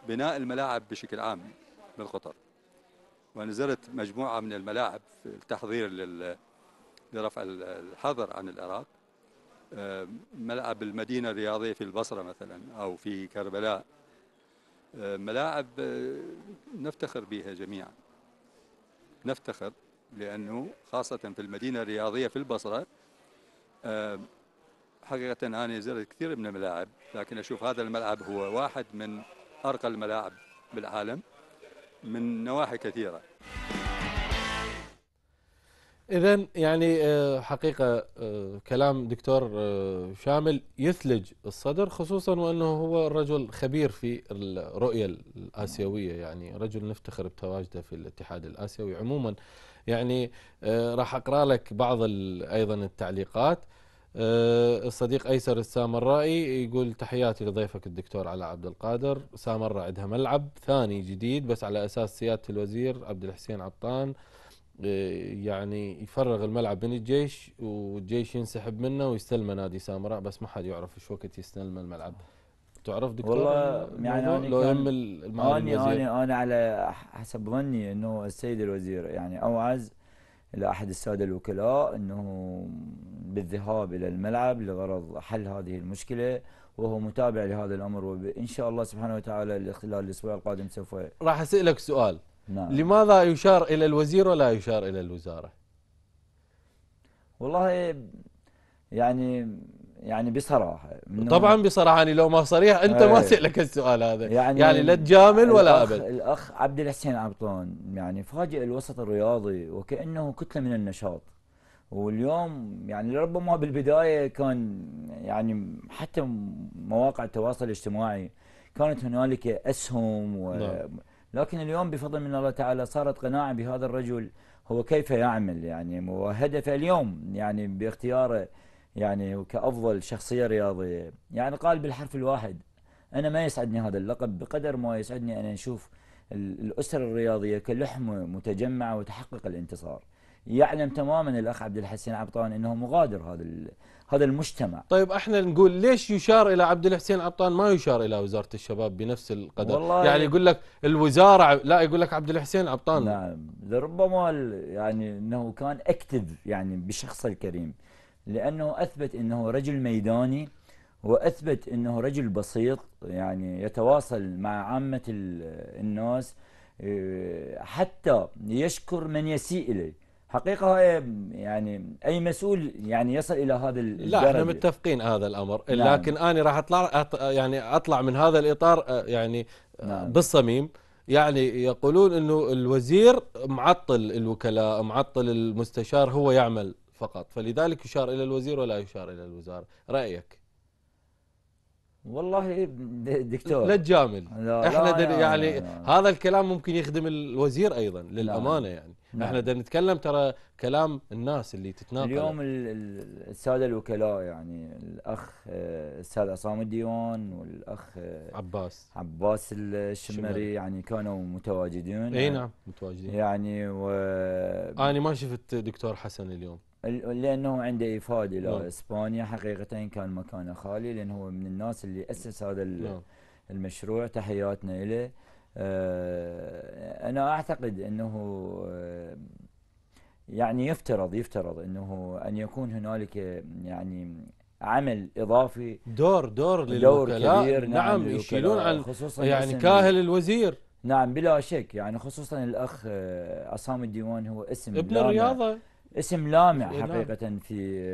بناء الملاعب بشكل عام للقطر وانا مجموعه من الملاعب في التحضير لرفع الحظر عن العراق آه، ملعب المدينة الرياضية في البصرة مثلا أو في كربلاء آه، ملاعب آه، نفتخر بها جميعا نفتخر لأنه خاصة في المدينة الرياضية في البصرة حقيقة أنا زرت كثير من الملاعب لكن أشوف هذا الملعب هو واحد من أرقى الملاعب بالعالم من نواحي كثيرة إذا يعني آه، حقيقة آه، كلام دكتور آه، شامل يثلج الصدر خصوصا وأنه هو رجل خبير في الرؤية الآسيوية يعني رجل نفتخر بتواجده في الاتحاد الآسيوي عموما يعني راح أقرأ لك بعض أيضا التعليقات الصديق أيسر السامرائي يقول تحياتي لضيفك الدكتور علاء عبد القادر سامرة عندها ملعب ثاني جديد بس على أساس سيادة الوزير عبد الحسين عطان آه، يعني يفرغ الملعب من الجيش والجيش ينسحب منه ويستلمه نادي سامراء بس ما حد يعرف شو وقت يستلم الملعب تعرف دكتور والله يعني أنا لو يم المعالي أنا, انا انا على حسب ظني انه السيد الوزير يعني اوعز الى احد الساده الوكلاء انه بالذهاب الى الملعب لغرض حل هذه المشكله وهو متابع لهذا الامر وان شاء الله سبحانه وتعالى خلال الاسبوع القادم سوف راح اسالك سؤال نعم. لماذا يشار إلى الوزير ولا يشار إلى الوزارة والله يعني يعني بصراحة طبعا بصراحة يعني لو ما صريح أنت ما إيه. سألك السؤال هذا يعني, يعني لا تجامل ولا أبد الأخ عبد الحسين عبطون يعني فاجئ الوسط الرياضي وكأنه كتلة من النشاط واليوم يعني ربما بالبداية كان يعني حتى مواقع التواصل الاجتماعي كانت هنالك أسهم و نعم. لكن اليوم بفضل من الله تعالى صارت قناعة بهذا الرجل هو كيف يعمل يعني وهدفه اليوم يعني باختياره يعني كأفضل شخصية رياضية يعني قال بالحرف الواحد أنا ما يسعدني هذا اللقب بقدر ما يسعدني أنا نشوف الأسرة الرياضية كلحمة متجمعة وتحقق الانتصار يعلم تماما الأخ عبد الحسين عبطان أنه مغادر هذا هذا المجتمع طيب احنا نقول ليش يشار الى عبد الحسين عطان ما يشار الى وزاره الشباب بنفس القدر والله يعني يقول لك الوزاره لا يقول لك عبد الحسين عطان نعم لربما يعني انه كان اكتف يعني بشخص الكريم لانه اثبت انه رجل ميداني واثبت انه رجل بسيط يعني يتواصل مع عامه الناس آه، حتى يشكر من يسيء اليه حقيقة آه، يعني أي مسؤول يعني يصل إلى هذا لا احنا متفقين هذا الأمر نعم. لكن أنا راح أطلع يعني أطلع من هذا الإطار آه، يعني آه، نعم. بالصميم يعني يقولون أنه الوزير معطل الوكلاء معطل المستشار هو يعمل فقط فلذلك يشار إلى الوزير ولا يشار إلى الوزارة رأيك والله دكتور لا تجامل احنا لا يعني, يعني هذا الكلام ممكن يخدم الوزير ايضا نعم. للامانه يعني نعم. احنا بدنا نتكلم ترى كلام الناس اللي تتناقل اليوم الساده الوكلاء يعني الاخ آه، الاستاذ عصام الديوان والاخ آه، عباس عباس الشمري يعني كانوا متواجدين اي نعم متواجدين يعني و انا ما شفت دكتور حسن اليوم لانه عنده افاده نعم. اسبانيا حقيقه كان مكانه خالي لانه هو من الناس اللي اسس هذا نعم. المشروع تحياتنا له آه، أنا أعتقد أنه آه، يعني يفترض يفترض أنه أن يكون هنالك يعني عمل اضافي دور دور للوكلاء دور نعم, نعم يشيلون عن يعني كاهل الوزير نعم بلا شك يعني خصوصا الاخ عصام آه، الديوان هو اسم ابن لامع الرياضه اسم لامع حقيقه في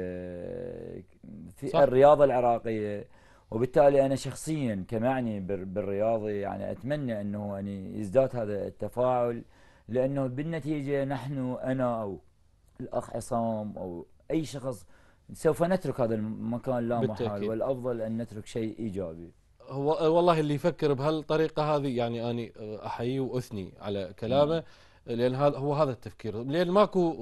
في صح. الرياضه العراقيه وبالتالي انا شخصيا كمعني بالرياضي يعني اتمنى انه يعني يزداد هذا التفاعل لانه بالنتيجه نحن انا او الاخ عصام او اي شخص سوف نترك هذا المكان لا بالتأكيد. محال والافضل ان نترك شيء ايجابي هو والله اللي يفكر بهالطريقه هذه يعني اني احييه واثني على كلامه مم. لان هذا هو هذا التفكير لان ماكو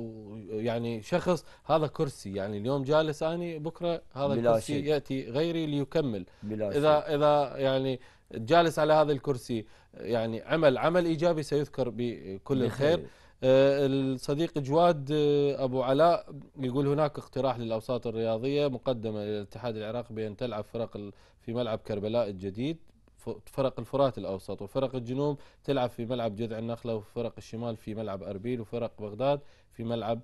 يعني شخص هذا كرسي يعني اليوم جالس اني بكره هذا الكرسي شيء. ياتي غيري ليكمل بلا اذا شيء. اذا يعني جالس على هذا الكرسي يعني عمل عمل ايجابي سيذكر بكل الخير آه، الصديق جواد آه، ابو علاء يقول هناك اقتراح للاوساط الرياضيه مقدمه للاتحاد العراقي بان تلعب فرق في ملعب كربلاء الجديد فرق الفرات الأوسط وفرق الجنوب تلعب في ملعب جذع النخلة وفرق الشمال في ملعب أربيل وفرق بغداد في ملعب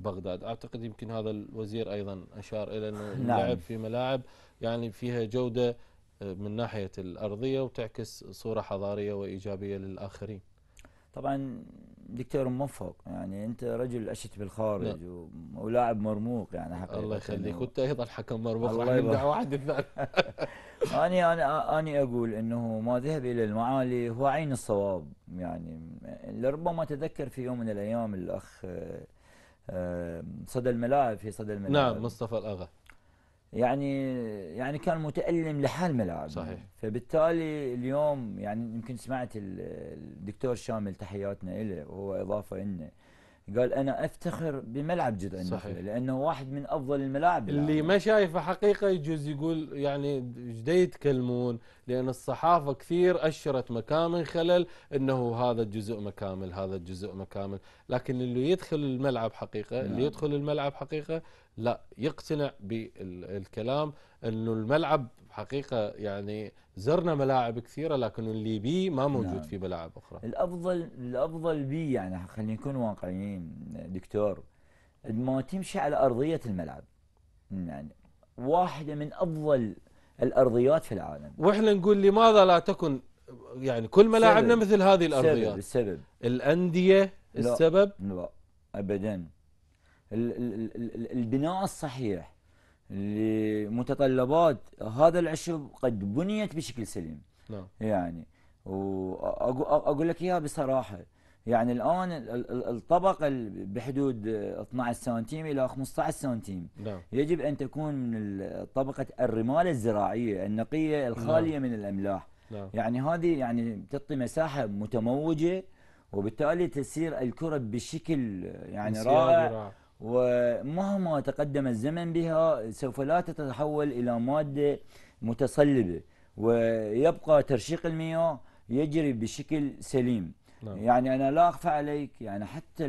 بغداد أعتقد يمكن هذا الوزير أيضا أشار إلى أنه نعم. لعب في ملاعب يعني فيها جودة آه، من ناحية الأرضية وتعكس صورة حضارية وإيجابية للآخرين طبعا دكتور فوق يعني انت رجل اشت بالخارج نعم. ولاعب مرموق يعني حقيقه الله يخليك وانت ايضا حكم مرموق الله يمنع واحد الثاني انا انا انا اقول انه ما ذهب الى المعالي هو عين الصواب يعني لربما تذكر في يوم من الايام الاخ آه، آه، صدى الملاعب في صدى الملاعب نعم مصطفى الاغا يعني يعني كان متالم لحال ملاعبه صحيح فبالتالي اليوم يعني يمكن سمعت الدكتور شامل تحياتنا له وهو اضافه لنا قال انا افتخر بملعب جد النخله لانه واحد من افضل الملاعب اللي ما شايفه حقيقه يجوز يقول يعني ايش يتكلمون لان الصحافه كثير اشرت مكامن خلل انه هذا الجزء مكامل هذا الجزء مكامل لكن اللي يدخل الملعب حقيقه نعم. اللي يدخل الملعب حقيقه لا يقتنع بالكلام انه الملعب حقيقه يعني زرنا ملاعب كثيره لكن اللي بي ما موجود نعم. في ملاعب اخرى الافضل الافضل بي يعني خلينا نكون واقعيين دكتور ما تمشي على ارضيه الملعب يعني واحده من افضل الارضيات في العالم واحنا نقول لماذا لا تكن يعني كل ملاعبنا مثل هذه الارضيات السبب السبب الانديه السبب لا, لا ابدا البناء الصحيح لمتطلبات هذا العشب قد بنيت بشكل سليم نعم يعني واقول لك اياها بصراحه يعني الان الطبقه بحدود 12 سنتيم الى 15 سنتيم نعم. يجب ان تكون من طبقه الرمال الزراعيه النقيه الخاليه نعم. من الاملاح نعم. يعني هذه يعني تعطي مساحه متموجه وبالتالي تسير الكره بشكل يعني رائع ومهما تقدم الزمن بها سوف لا تتحول إلى مادة متصلبة ويبقى ترشيق المياه يجري بشكل سليم نعم. يعني أنا لا أخفى عليك يعني حتى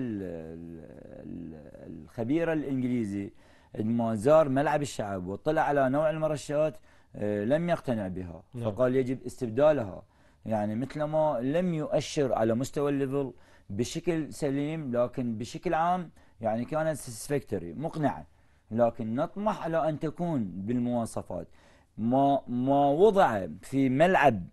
الخبير الإنجليزي عندما زار ملعب الشعب واطلع على نوع المرشات آه، لم يقتنع بها نعم. فقال يجب استبدالها يعني مثلما لم يؤشر على مستوى الليفل بشكل سليم لكن بشكل عام يعني كانت ساتسفكتوري مقنعة لكن نطمح إلى أن تكون بالمواصفات ما ما وضع في ملعب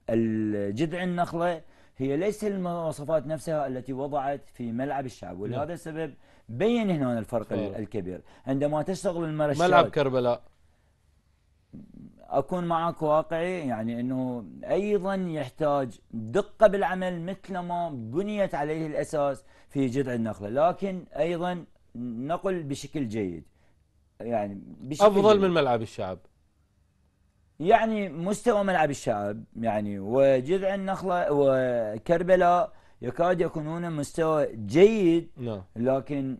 جذع النخلة هي ليس المواصفات نفسها التي وضعت في ملعب الشعب نعم. ولهذا السبب بين هنا الفرق صحيح. الكبير عندما تشتغل المرشات ملعب كربلاء اكون معك واقعي يعني انه ايضا يحتاج دقه بالعمل مثل ما بنيت عليه الاساس في جذع النخله لكن ايضا نقل بشكل جيد يعني بشكل افضل جيد. من ملعب الشعب يعني مستوى ملعب الشعب يعني وجذع النخله وكربلاء يكاد يكونون مستوى جيد نعم. لكن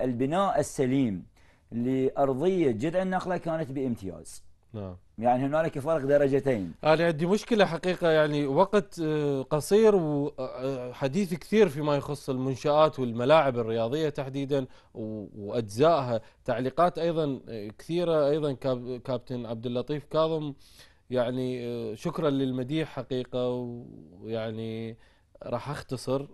البناء السليم لارضيه جذع النخله كانت بامتياز نعم يعني هنالك فرق درجتين انا عندي مشكله حقيقه يعني وقت آه، قصير وحديث آه، آه، كثير فيما يخص المنشات والملاعب الرياضيه تحديدا واجزائها تعليقات ايضا كثيره ايضا كابتن عبد اللطيف كاظم يعني شكرا للمديح حقيقه ويعني راح اختصر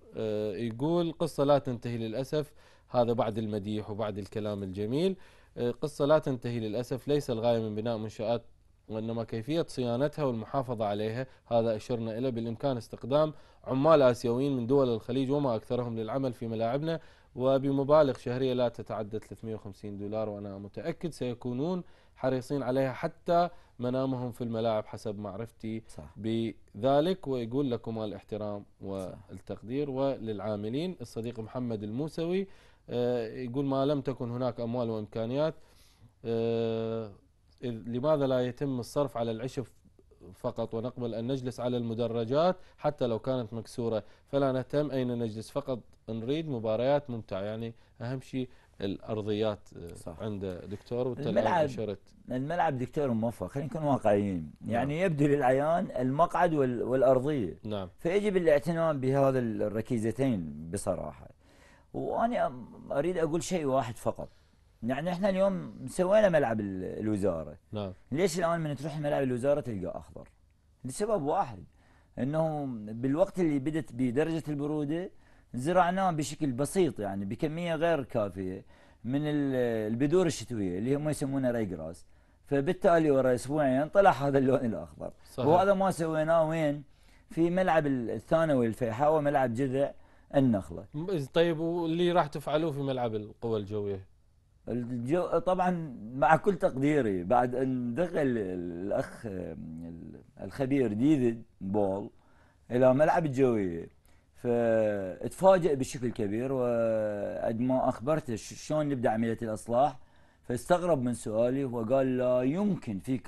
يقول قصه لا تنتهي للاسف هذا بعد المديح وبعد الكلام الجميل آه، قصة لا تنتهي للأسف ليس الغاية من بناء منشآت وإنما كيفية صيانتها والمحافظة عليها هذا أشرنا إليه بالإمكان استقدام عمال آسيويين من دول الخليج وما أكثرهم للعمل في ملاعبنا وبمبالغ شهرية لا تتعدى 350 دولار وأنا متأكد سيكونون حريصين عليها حتى منامهم في الملاعب حسب معرفتي صح. بذلك ويقول لكم الاحترام والتقدير وللعاملين الصديق محمد الموسوي آه، يقول ما لم تكن هناك أموال وإمكانيات آه، لماذا لا يتم الصرف على العشب فقط ونقبل أن نجلس على المدرجات حتى لو كانت مكسورة فلا نهتم أين نجلس فقط نريد مباريات ممتعة يعني أهم شيء الأرضيات آه، صح. عند دكتور الملعب الملعب دكتور موفق خلينا نكون واقعيين نعم. يعني نعم. يبدو للعيان المقعد والأرضية نعم. فيجب الاعتناء بهذا الركيزتين بصراحة وانا اريد اقول شيء واحد فقط يعني احنا اليوم سوينا ملعب الوزاره نعم ليش الان من تروح ملعب الوزاره تلقى اخضر؟ لسبب واحد انه بالوقت اللي بدت بدرجه البروده زرعناه بشكل بسيط يعني بكميه غير كافيه من البذور الشتويه اللي هم يسمونها راي جراس فبالتالي ورا اسبوعين طلع هذا اللون الاخضر صحيح. وهذا ما سويناه وين؟ في ملعب الثانوي الفيحاء وملعب جذع النخله. طيب واللي راح تفعلوه في ملعب القوى الجويه؟ الجو طبعا مع كل تقديري بعد ان دخل الاخ الخبير ديفيد بول الى ملعب الجويه فتفاجئ بشكل كبير وقد ما اخبرته شلون نبدا عمليه الاصلاح فاستغرب من سؤالي وقال لا يمكن في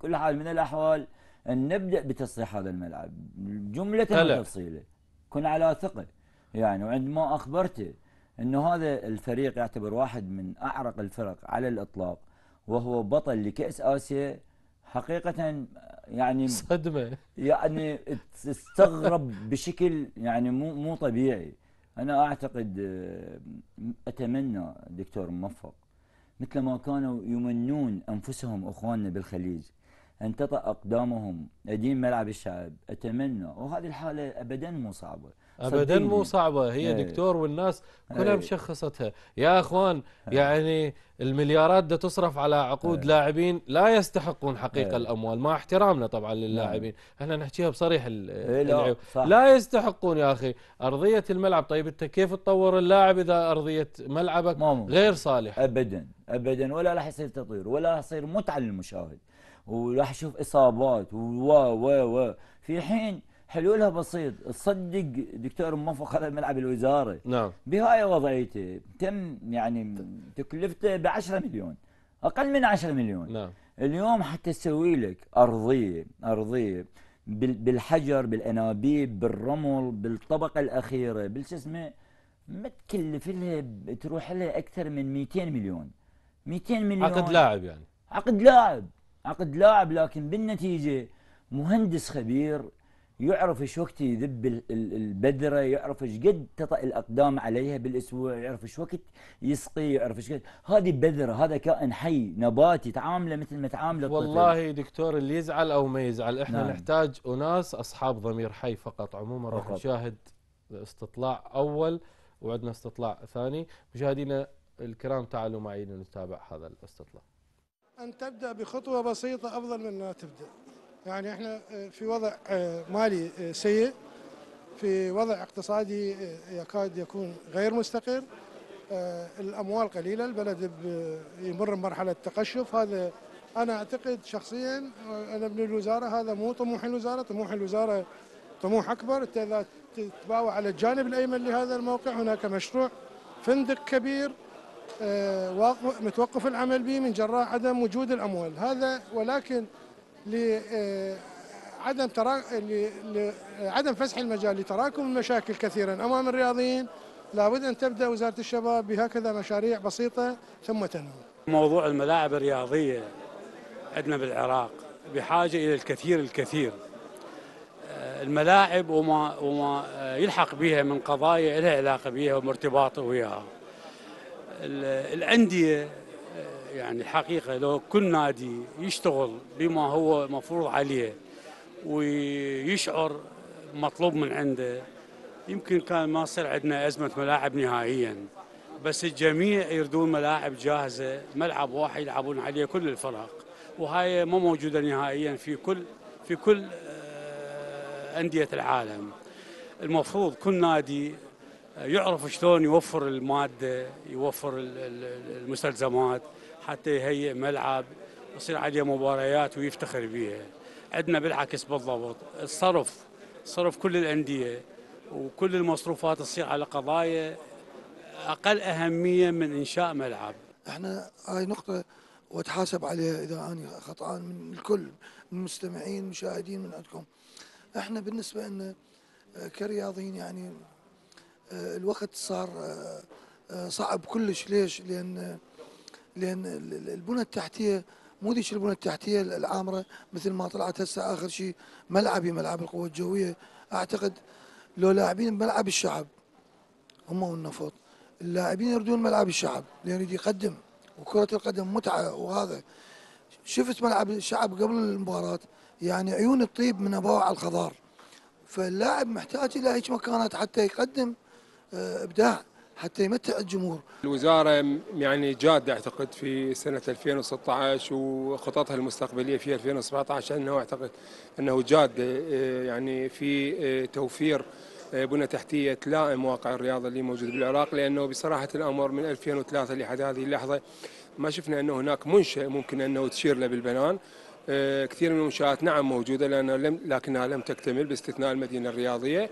كل حال من الاحوال ان نبدا بتصليح هذا الملعب جمله تفصيله كن على ثقه يعني وعندما أخبرته أنه هذا الفريق يعتبر واحد من أعرق الفرق على الإطلاق وهو بطل لكأس آسيا حقيقة يعني صدمة يعني استغرب بشكل يعني مو مو طبيعي أنا أعتقد آه، أتمنى دكتور موفق مثل ما كانوا يمنون أنفسهم أخواننا بالخليج أن تطأ أقدامهم اديم ملعب الشعب أتمنى وهذه الحالة أبدا مو صعبة ابدا مو صعبه هي ايه. دكتور والناس كلها إيه. مشخصتها يا اخوان ايه. يعني المليارات ده تصرف على عقود ايه. لاعبين لا يستحقون حقيقه ايه. الاموال مع احترامنا طبعا نعم. للاعبين احنا نحكيها بصريح إيه، العيوب لا يستحقون يا اخي ارضيه الملعب طيب انت كيف تطور اللاعب اذا ارضيه ملعبك غير صالح ابدا ابدا ولا راح يصير تطوير ولا راح يصير متعه للمشاهد وراح يشوف اصابات و و و في حين حلولها بسيط تصدق دكتور موفق هذا الملعب الوزاره نعم بهاي وضعيته تم يعني تكلفته ب 10 مليون اقل من 10 مليون نعم اليوم حتى تسوي لك ارضيه ارضيه بالحجر بالانابيب بالرمل بالطبقه الاخيره بالجسمه ما تكلف لها تروح لها اكثر من 200 مليون 200 مليون عقد لاعب يعني عقد لاعب عقد لاعب لكن بالنتيجه مهندس خبير يعرف ايش وقت يذب البذره يعرف ايش قد تطأ الاقدام عليها بالاسبوع يعرف ايش وقت يسقي يعرف ايش قد هذه بذره هذا كائن حي نباتي تعامله مثل ما تعامله والله الطفل. دكتور اللي يزعل او ما يزعل احنا نعم. نحتاج اناس اصحاب ضمير حي فقط عموما راح نشاهد استطلاع اول وعندنا استطلاع ثاني مشاهدينا الكرام تعالوا معي لنتابع هذا الاستطلاع ان تبدا بخطوه بسيطه افضل من ان تبدا يعني احنا آه، في وضع آه، مالي آه، سيء في وضع اقتصادي يكاد يكون غير مستقر الاموال قليله البلد يمر بمرحله تقشف هذا انا اعتقد شخصيا انا ابن الوزاره هذا مو طموح الوزاره طموح الوزاره طموح اكبر اذا تتباوع على الجانب الايمن لهذا الموقع هناك مشروع فندق كبير متوقف العمل به من جراء عدم وجود الاموال هذا ولكن لعدم آه، تراك... لعدم آه، فسح المجال لتراكم المشاكل كثيرا امام الرياضيين لابد ان تبدا وزاره الشباب بهكذا مشاريع بسيطه ثم تنمو. موضوع الملاعب الرياضيه عندنا بالعراق بحاجه الى الكثير الكثير. آه، الملاعب وما وما يلحق بها من قضايا لها علاقه بها ومرتباطه وياها. الانديه يعني حقيقة لو كل نادي يشتغل بما هو مفروض عليه ويشعر مطلوب من عنده يمكن كان ما صار عندنا أزمة ملاعب نهائيا بس الجميع يردون ملاعب جاهزة ملعب واحد يلعبون عليه كل الفرق وهاي ما موجودة نهائيا في كل في كل آه، أندية العالم المفروض كل نادي يعرف شلون يوفر المادة يوفر المستلزمات حتى يهيئ ملعب يصير عليه مباريات ويفتخر بيها عندنا بالعكس بالضبط الصرف صرف كل الأندية وكل المصروفات تصير على قضايا أقل أهمية من إنشاء ملعب احنا هاي نقطة واتحاسب عليها إذا أنا خطأان من الكل من المستمعين مشاهدين من عندكم احنا بالنسبة لنا آه، كرياضيين يعني آه، الوقت صار آه، صعب كلش ليش لأن لان البنى التحتيه مو ذيك البنى التحتيه العامره مثل ما طلعت هسه اخر شيء ملعبي ملعب القوه الجويه اعتقد لو لاعبين ملعب الشعب هم والنفط اللاعبين يردون ملعب الشعب لان يريد يقدم وكره القدم متعه وهذا شفت ملعب الشعب قبل المباراه يعني عيون الطيب من ابوع الخضار فاللاعب محتاج الى هيك مكانات حتى يقدم آه، ابداع حتى يمتع الجمهور الوزارة يعني جادة أعتقد في سنة 2016 وخططها المستقبلية في 2017 أنه أعتقد أنه جادة آه، يعني في آه، توفير آه، بنى تحتية تلائم واقع الرياضة اللي موجود بالعراق لأنه بصراحة الأمر من 2003 لحد هذه اللحظة ما شفنا أنه هناك منشأ ممكن أنه تشير له بالبنان كثير من المنشآت نعم موجودة لأنها لم لكنها لم تكتمل باستثناء المدينة الرياضية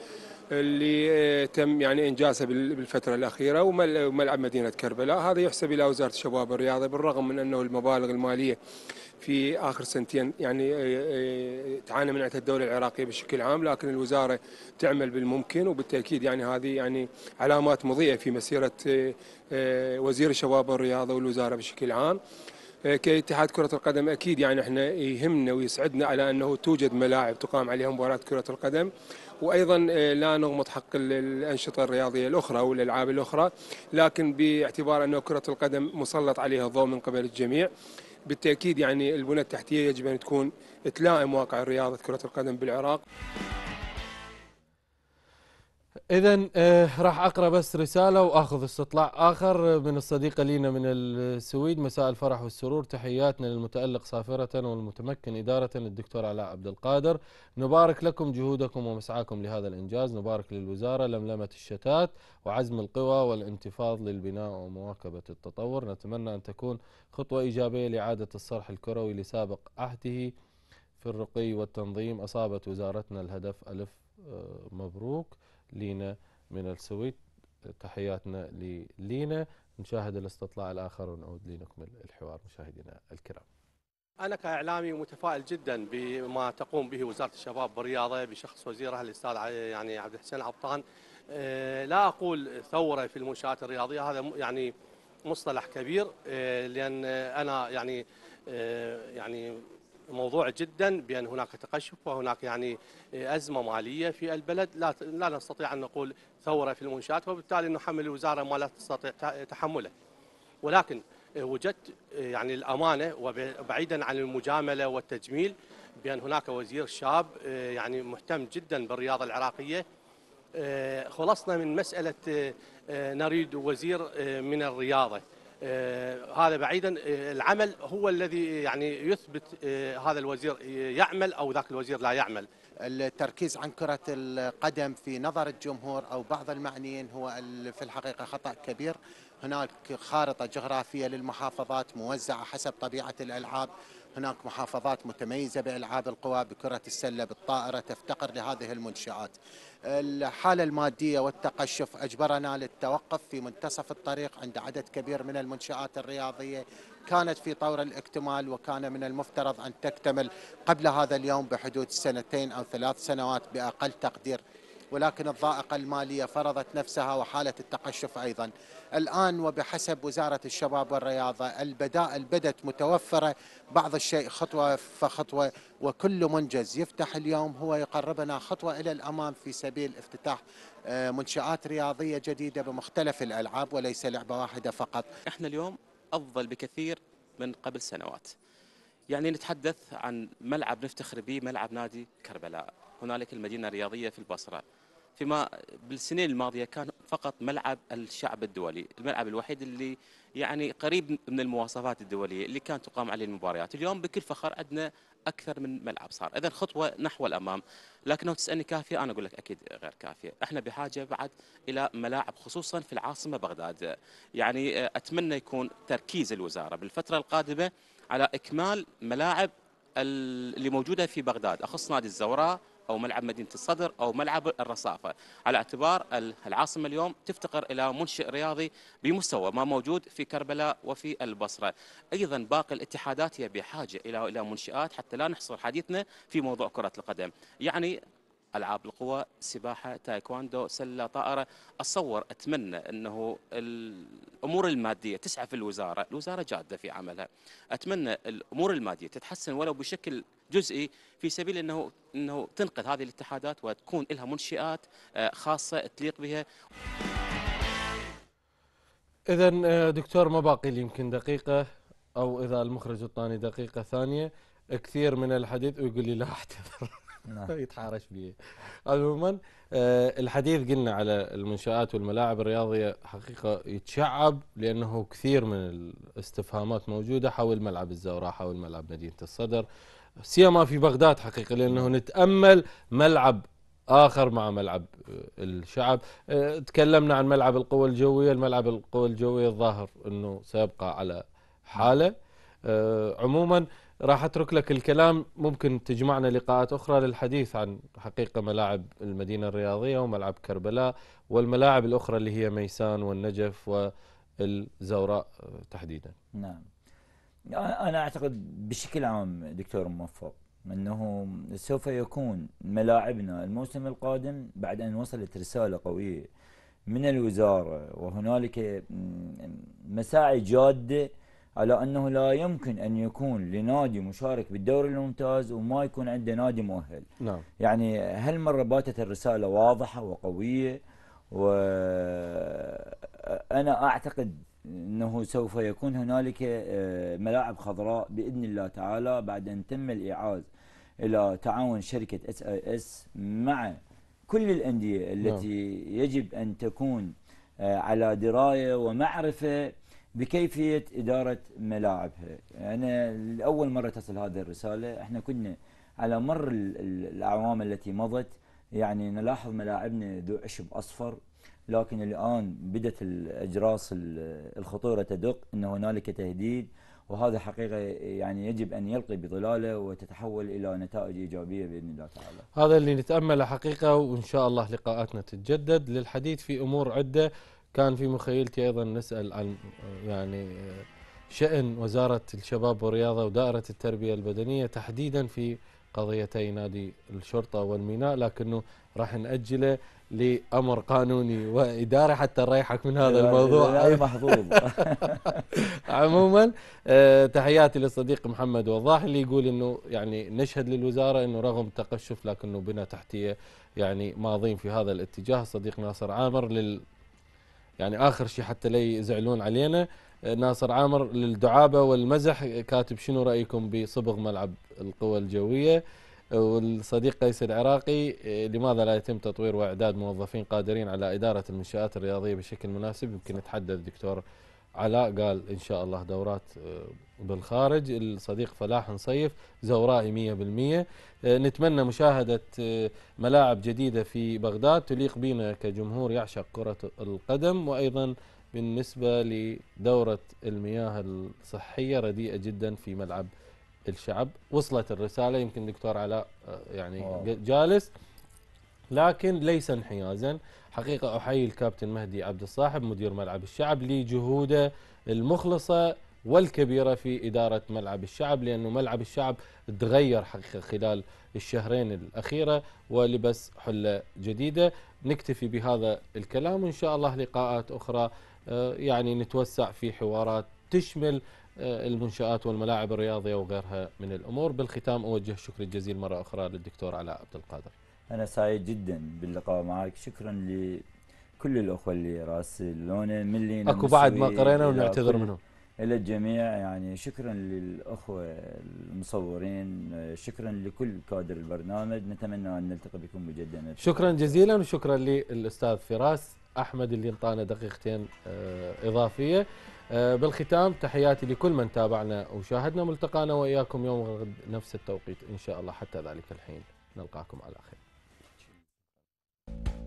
اللي آه، تم يعني انجازها بالفتره الاخيره وملعب مدينه كربلاء هذا يحسب الى وزاره الشباب والرياضه بالرغم من انه المبالغ الماليه في اخر سنتين يعني آه، آه، تعاني من الدوله العراقيه بشكل عام لكن الوزاره تعمل بالممكن وبالتاكيد يعني هذه يعني علامات مضيئه في مسيره وزير الشباب والرياضه والوزاره بشكل عام. كاتحاد كرة القدم أكيد يعني احنا يهمنا ويسعدنا على أنه توجد ملاعب تقام عليها مباراة كرة القدم وايضا آه، لا نغمط حق الانشطه الرياضيه الاخرى والالعاب الاخرى لكن باعتبار انه كره القدم مسلط عليها الضوء من قبل الجميع بالتاكيد يعني البنى التحتيه يجب ان تكون تلائم واقع رياضه كره القدم بالعراق إذا آه راح أقرأ بس رسالة وآخذ استطلاع آخر من الصديقة لينا من السويد مساء الفرح والسرور تحياتنا للمتألق سافرة والمتمكن إدارة الدكتور علاء عبد القادر نبارك لكم جهودكم ومسعاكم لهذا الإنجاز نبارك للوزارة لملمة الشتات وعزم القوى والانتفاض للبناء ومواكبة التطور نتمنى أن تكون خطوة إيجابية لإعادة الصرح الكروي لسابق عهده في الرقي والتنظيم أصابت وزارتنا الهدف ألف آه مبروك لينا من السويد تحياتنا للينا نشاهد الاستطلاع الآخر ونعود لنكمل الحوار مشاهدينا الكرام أنا كإعلامي متفائل جدا بما تقوم به وزارة الشباب والرياضه بشخص وزيرها الأستاذ يعني عبد الحسين عبطان آه، لا أقول ثورة في المنشآت الرياضية هذا يعني مصطلح كبير آه، لأن أنا يعني آه، يعني موضوع جدا بان هناك تقشف وهناك يعني ازمه ماليه في البلد لا لا نستطيع ان نقول ثوره في المنشات وبالتالي نحمل الوزاره ما لا تستطيع تحمله ولكن وجدت يعني الامانه وبعيدا عن المجامله والتجميل بان هناك وزير شاب يعني مهتم جدا بالرياضه العراقيه خلصنا من مساله نريد وزير من الرياضه آه، هذا بعيدا آه، العمل هو الذي يعني يثبت آه، هذا الوزير يعمل او ذاك الوزير لا يعمل التركيز عن كرة القدم في نظر الجمهور أو بعض المعنيين هو في الحقيقة خطأ كبير هناك خارطة جغرافية للمحافظات موزعة حسب طبيعة الألعاب هناك محافظات متميزة بألعاب القوى بكرة السلة بالطائرة تفتقر لهذه المنشآت الحالة المادية والتقشف أجبرنا للتوقف في منتصف الطريق عند عدد كبير من المنشآت الرياضية كانت في طور الاكتمال وكان من المفترض أن تكتمل قبل هذا اليوم بحدود سنتين أو ثلاث سنوات بأقل تقدير ولكن الضائقة المالية فرضت نفسها وحالة التقشف أيضا الآن وبحسب وزارة الشباب والرياضة البدائل بدت متوفرة بعض الشيء خطوة فخطوة وكل منجز يفتح اليوم هو يقربنا خطوة إلى الأمام في سبيل افتتاح آه، منشآت رياضية جديدة بمختلف الألعاب وليس لعبة واحدة فقط احنا اليوم أفضل بكثير من قبل سنوات يعني نتحدث عن ملعب نفتخر به ملعب نادي كربلاء هنالك المدينة الرياضية في البصرة فيما بالسنين الماضيه كان فقط ملعب الشعب الدولي، الملعب الوحيد اللي يعني قريب من المواصفات الدوليه اللي كانت تقام عليه المباريات، اليوم بكل فخر عندنا اكثر من ملعب صار، اذا خطوه نحو الامام، لكن لو تسالني كافيه انا اقول لك اكيد غير كافيه، احنا بحاجه بعد الى ملاعب خصوصا في العاصمه بغداد، يعني آه، اتمنى يكون تركيز الوزاره بالفتره القادمه على اكمال ملاعب اللي موجوده في بغداد، اخص نادي الزوراء او ملعب مدينه الصدر او ملعب الرصافه على اعتبار العاصمه اليوم تفتقر الى منشئ رياضي بمستوى ما موجود في كربلاء وفي البصره ايضا باقي الاتحادات هي بحاجه الى الى منشئات حتى لا نحصر حديثنا في موضوع كره القدم يعني العاب القوى سباحه تايكواندو سله طائره اتصور اتمنى انه الامور الماديه تسعف الوزاره الوزاره جاده في عملها اتمنى الامور الماديه تتحسن ولو بشكل جزئي في سبيل انه انه تنقذ هذه الاتحادات وتكون لها منشئات آه، خاصه تليق بها اذا آه، دكتور ما باقي لي يمكن دقيقه او اذا المخرج اعطاني دقيقه ثانيه كثير من الحديث ويقول لي لا اعتذر نعم. يتحارش به عموما آه، الحديث قلنا على المنشآت والملاعب الرياضية حقيقة يتشعب لأنه كثير من الاستفهامات موجودة حول ملعب الزوراء حول ملعب مدينة الصدر سيما في بغداد حقيقة لأنه نتأمل ملعب اخر مع ملعب آه، الشعب آه، تكلمنا عن ملعب القوى الجويه الملعب القوى الجويه الظاهر انه سيبقى على حاله آه، عموما راح اترك لك الكلام ممكن تجمعنا لقاءات اخرى للحديث عن حقيقه ملاعب المدينه الرياضيه وملعب كربلاء والملاعب الاخرى اللي هي ميسان والنجف والزوراء تحديدا. نعم. انا اعتقد بشكل عام دكتور موفق انه سوف يكون ملاعبنا الموسم القادم بعد ان وصلت رساله قويه من الوزاره وهنالك مساعي جاده على أنه لا يمكن أن يكون لنادي مشارك بالدوري الممتاز وما يكون عنده نادي مؤهل نعم. يعني هالمرة باتت الرسالة واضحة وقوية وأنا أعتقد أنه سوف يكون هنالك آه، ملاعب خضراء بإذن الله تعالى بعد أن تم الإعاز إلى تعاون شركة اس اي اس مع كل الأندية نعم. التي نعم. يجب أن تكون آه، على دراية ومعرفة بكيفيه اداره ملاعبها انا لاول مره تصل هذه الرساله احنا كنا على مر الاعوام التي مضت يعني نلاحظ ملاعبنا ذو عشب اصفر لكن الان بدت الاجراس الخطوره تدق ان هنالك تهديد وهذا حقيقه يعني يجب ان يلقي بظلاله وتتحول الى نتائج ايجابيه باذن الله تعالى. هذا اللي نتامله حقيقه وان شاء الله لقاءاتنا تتجدد للحديث في امور عده كان في مخيلتي ايضا نسال عن يعني شان وزاره الشباب والرياضه ودائره التربيه البدنيه تحديدا في قضيتي نادي الشرطه والميناء لكنه راح ناجله لامر قانوني واداري حتى نريحك من هذا الموضوع اي محظوظ عموما آه، تحياتي للصديق محمد وضاح اللي يقول انه يعني نشهد للوزاره انه رغم التقشف لكنه بنى تحتيه يعني ماضين في هذا الاتجاه صديق ناصر عامر لل يعني آخر شيء حتى لا يزعلون علينا آه، ناصر عامر للدعابة والمزح كاتب شنو رأيكم بصبغ ملعب القوى الجوية والصديق قيس العراقي آه، لماذا لا يتم تطوير وإعداد موظفين قادرين على إدارة المنشآت الرياضية بشكل مناسب يمكن نتحدث الدكتور علاء قال إن شاء الله دورات آه، بالخارج الصديق فلاح نصيف زورائي 100% آه، نتمنى مشاهدة آه، ملاعب جديدة في بغداد تليق بنا كجمهور يعشق كرة القدم وأيضا بالنسبة لدورة المياه الصحية رديئة جدا في ملعب الشعب وصلت الرسالة يمكن دكتور علاء آه، يعني أوه. جالس لكن ليس انحيازا حقيقة أحيي الكابتن مهدي عبد الصاحب مدير ملعب الشعب لجهوده المخلصة والكبيرة في إدارة ملعب الشعب لأنه ملعب الشعب تغير حقيقة خلال الشهرين الأخيرة ولبس حلة جديدة نكتفي بهذا الكلام وإن شاء الله لقاءات أخرى آه، يعني نتوسع في حوارات تشمل آه، المنشآت والملاعب الرياضية وغيرها من الأمور بالختام أوجه شكر الجزيل مرة أخرى للدكتور علاء عبد القادر أنا سعيد جدا باللقاء معك شكرا لكل الأخوة اللي راسلونا من اللي أكو بعد ما قرينا ونعتذر منهم إلى الجميع يعني شكرا للأخوة المصورين شكرا لكل كادر البرنامج نتمنى أن نلتقي بكم مجددا شكرا جزيلا وشكرا للأستاذ فراس أحمد اللي انطانا دقيقتين آه، إضافية آه، بالختام تحياتي لكل من تابعنا وشاهدنا ملتقانا وإياكم يوم غد نفس التوقيت إن شاء الله حتى ذلك الحين نلقاكم على خير